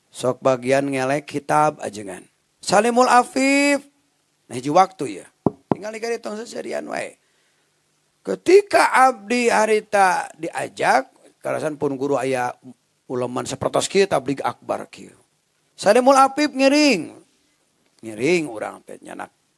Sok bagian ngelek kitab ajengan. Salimul Afif. Nah waktu ya. Tinggal di tong seserian wae. Ketika abdi harita diajak. Kerasan pun guru ayah ulaman sepertos kia tablik akbar kia. Salimul Afif ngiring. Ngiring orang petnya nak.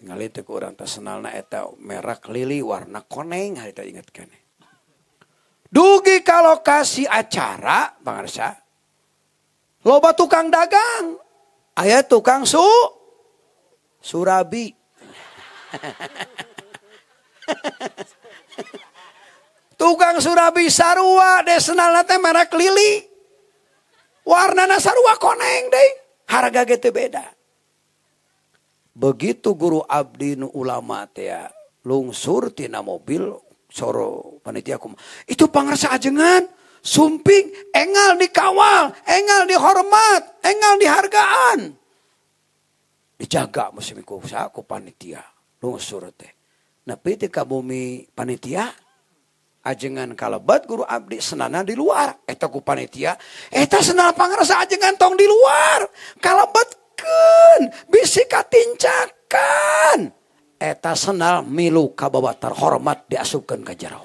me warna kong ingi kalau kasih acara bangsa lobat tukang dagang ayaah tukang su Surabi tukang surabiua deh me warna nasarua kong deh harga gette beda begitu guru abdi nu ulama teh ya, lungsur tina mobil soro panitia kum itu pangarsa ajengan sumping engal dikawal engal dihormat engal dihargaan dijaga musim iku usaha ku panitia lungsur teh nepi teh bumi panitia ajengan kalebat guru abdi senana di luar eta ku panitia eta senana pangarsa ajengan tong di luar kalebat Bisikan, bisika tincakan. Eta senal milu kabawa terhormat diasupkan ke jarau.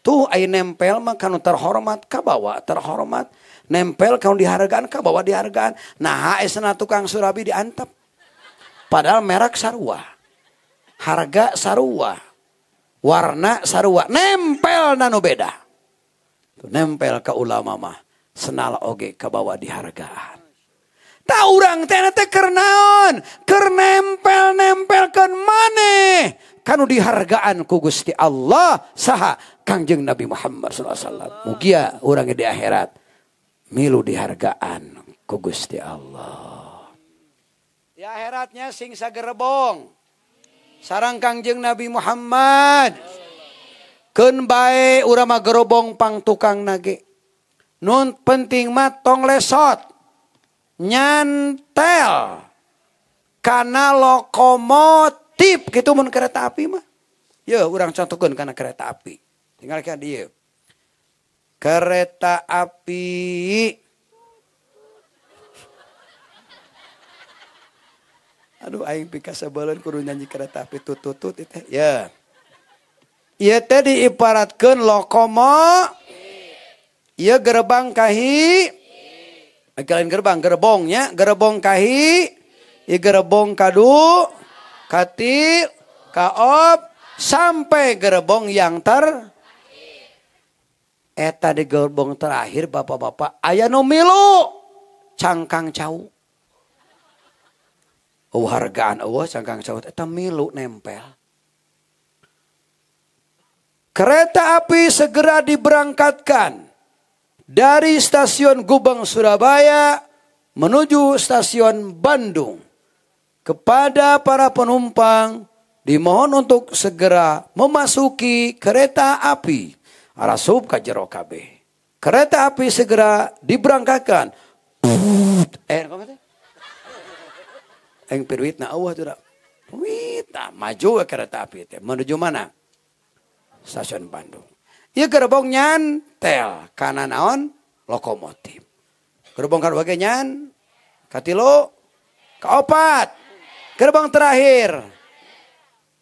Tuh ayo nempel mah kanu terhormat kabawa terhormat. Nempel kanu dihargaan kabawa dihargaan. Nah esna tukang surabi diantep. Padahal merek sarua. Harga sarua. Warna sarua. Nempel nanu beda. nempel ke ulama mah. Senal oge kabawa dihargaan. ang tenker naon nempel-nempel ke man kamu dihargaan ku Gusti Allah saha Kangjeng Nabi Muhammad gia orangnya dikht milu dihargaan ku Gusti Allah di akhiratnya singsa bong sarang Kangjeng Nabi Muhammad kembae ulama gebong pang tukang na non penting ma tong lesot nyantel karena lokomotif gitu mun kereta api mah ya orang contohkan karena kereta api tinggal kayak dia kereta api aduh aing pika sebelan kudu nyanyi kereta api tututut itu ya, ya Iya teh diibaratkan lokomo Iya gerbang kahih lain gerbang gerbongnya gerbong kahi i ya gerbong kadu kati, kaop sampai gerbong yang ter eta di gerbong terakhir bapak-bapak ayah nu milu cangkang cau Oh hargaan Allah cangkang cau eta milu nempel. Kereta api segera diberangkatkan dari stasiun Gubeng Surabaya menuju stasiun Bandung. Kepada para penumpang dimohon untuk segera memasuki kereta api arah sub kajero KB. Kereta api segera diberangkatkan. Eh, Eng pirwit na awah tuh Wita maju kereta api itu menuju mana? Stasiun Bandung. Ia ya, gerbong nyantel karena naon lokomotif. Gerbong kedua ke nyan katilu kaopat. Gerbong terakhir.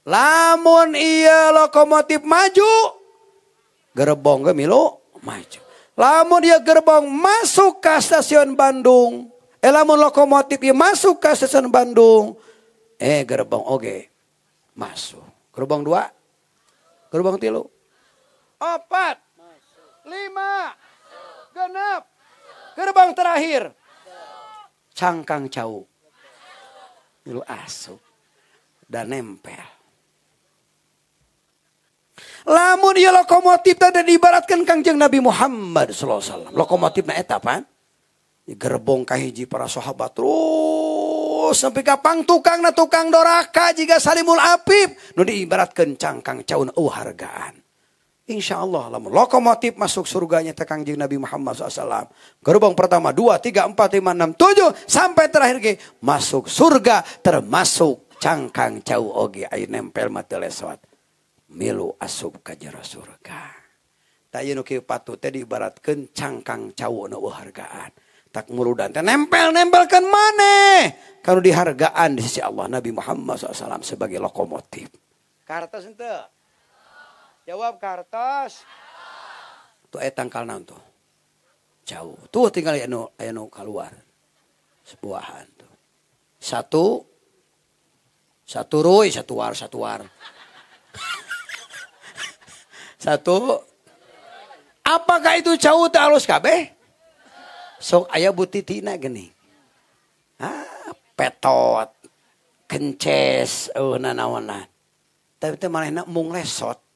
Lamun ia lokomotif maju gerbong ke milu maju. Lamun ia gerbong masuk ke stasiun Bandung. Eh lamun lokomotif dia masuk ke stasiun Bandung. Eh gerbong oke masuk. Gerbong dua. Gerbong tilu empat, lima, genap, gerbang terakhir, cangkang jauh, lu asuk dan nempel. Lamun ya lokomotif tadi diibaratkan kangjeng Nabi Muhammad SAW. Lokomotif na etapan. Gerbong kahiji para sahabat terus sampai kapang tukang na tukang doraka jika salimul apip. nudi ibaratkan cangkang caun uhargaan. Insya Allah, lamun lokomotif masuk surganya tekan jeng Nabi Muhammad SAW. Gerbong pertama, dua, tiga, empat, lima, enam, tujuh, sampai terakhir ke masuk surga termasuk cangkang jauh oge ayu nempel mati leswat. Milu asup kajara surga. Tak yen patu tadi ibarat cangkang jauh na hargaan. Tak murudan dan nempel nempelkan mana? kalau dihargaan di sisi Allah Nabi Muhammad SAW sebagai lokomotif. Kartas itu. Jawab kartos. Tuh ayat tangkal naon tuh. Jauh. Tuh tinggal ayat no ayat no keluar. Sebuahan tuh. Satu. Satu roi, satu war, satu war. satu. Apakah itu jauh tak halus kabeh? Sok ayah butitina gini Ah, petot. Kences. oh nanawanan. Tapi itu malah mung lesot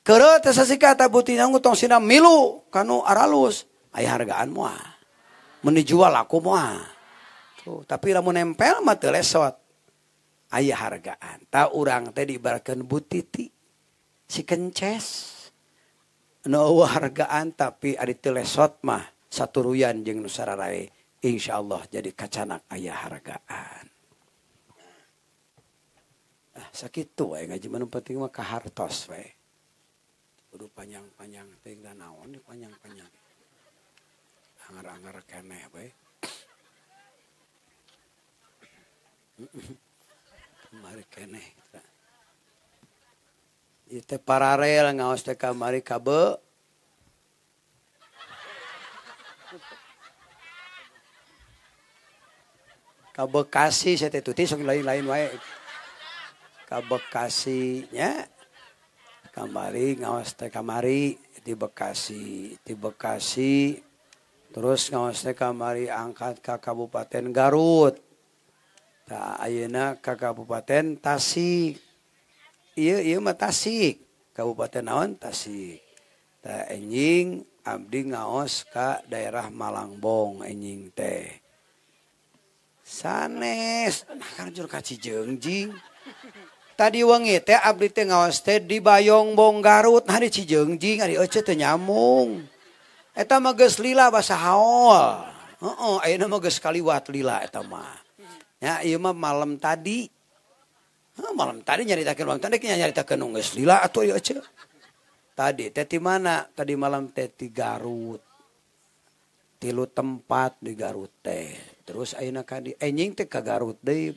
Kere tesasika tabutinangu tong sina milu kanu aralus. ayahargaan hargaan moa. Menijual aku moa. Tuh, tapi lamun nempel mah teu lesot. Ayah hargaan. Ta urang teh dibarkeun butiti. Si kences. No hargaan tapi ari teu lesot mah saturuyan jeung nusara rae. insyaallah jadi kacanak ayahargaan hargaan. Nah, sakit tuh, ngaji mana penting mah kahartos, weh kudu panjang-panjang tinggal naon di panjang-panjang angar-angar kene baik mari kene itu paralel ngawas teh kamari kabe kabekasi saya teh tuti sok lain-lain wae kasihnya kembali ngawaste kamari dibekasi dibekasi terus ngawaste kamari angkat ka kabupaten Garut tak ayena ka kabupaten Tasi mataik kabupaten naon Taik tak enjing abdi ngaos ka daerah Malangbong enjing teh sanes anakjur ka jengjing tadi weng ngabayong bog garut cing nyam mag lila kaliwat lila malam tadi malam tadi nyarita tadinya nyaritakenungla taditi mana tadi malam teti garut tilu tempat digaut teh terus a kan enjing eh, te ka garut de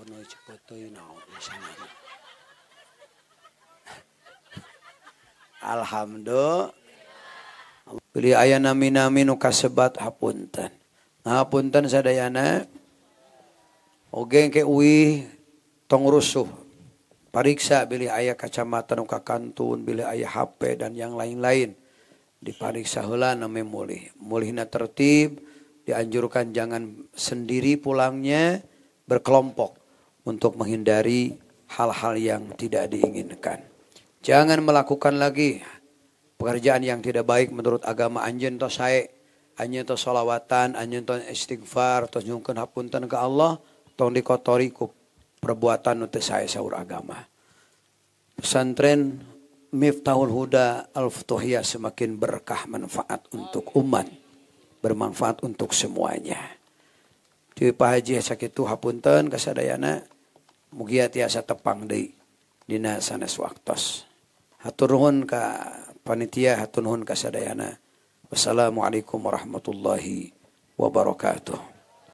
ono cekotoy nao misalnya. Alhamdulillah. bila ayah nami-nami nu kasebat hapunten. Hapunten sadayana. Oke ke uwi tong rusuh. Pariksa bila ayah kacamata nu bila ayah HP dan yang lain-lain. Dipariksa hula nami mulih. Mulihna tertib, dianjurkan jangan sendiri pulangnya berkelompok untuk menghindari hal-hal yang tidak diinginkan. Jangan melakukan lagi pekerjaan yang tidak baik menurut agama anjen to saya anjen to solawatan anjen to istighfar to nyungkun hapunten ke Allah to dikotori ku perbuatan untuk saya sahur agama pesantren Miftahul Huda al semakin berkah manfaat untuk umat bermanfaat untuk semuanya di Pak Haji sakitu hapunten kasadayana mugia tiasa tepang di dina sanes waktos hatur ka panitia hatur nuhun ka sadayana wassalamualaikum warahmatullahi wabarakatuh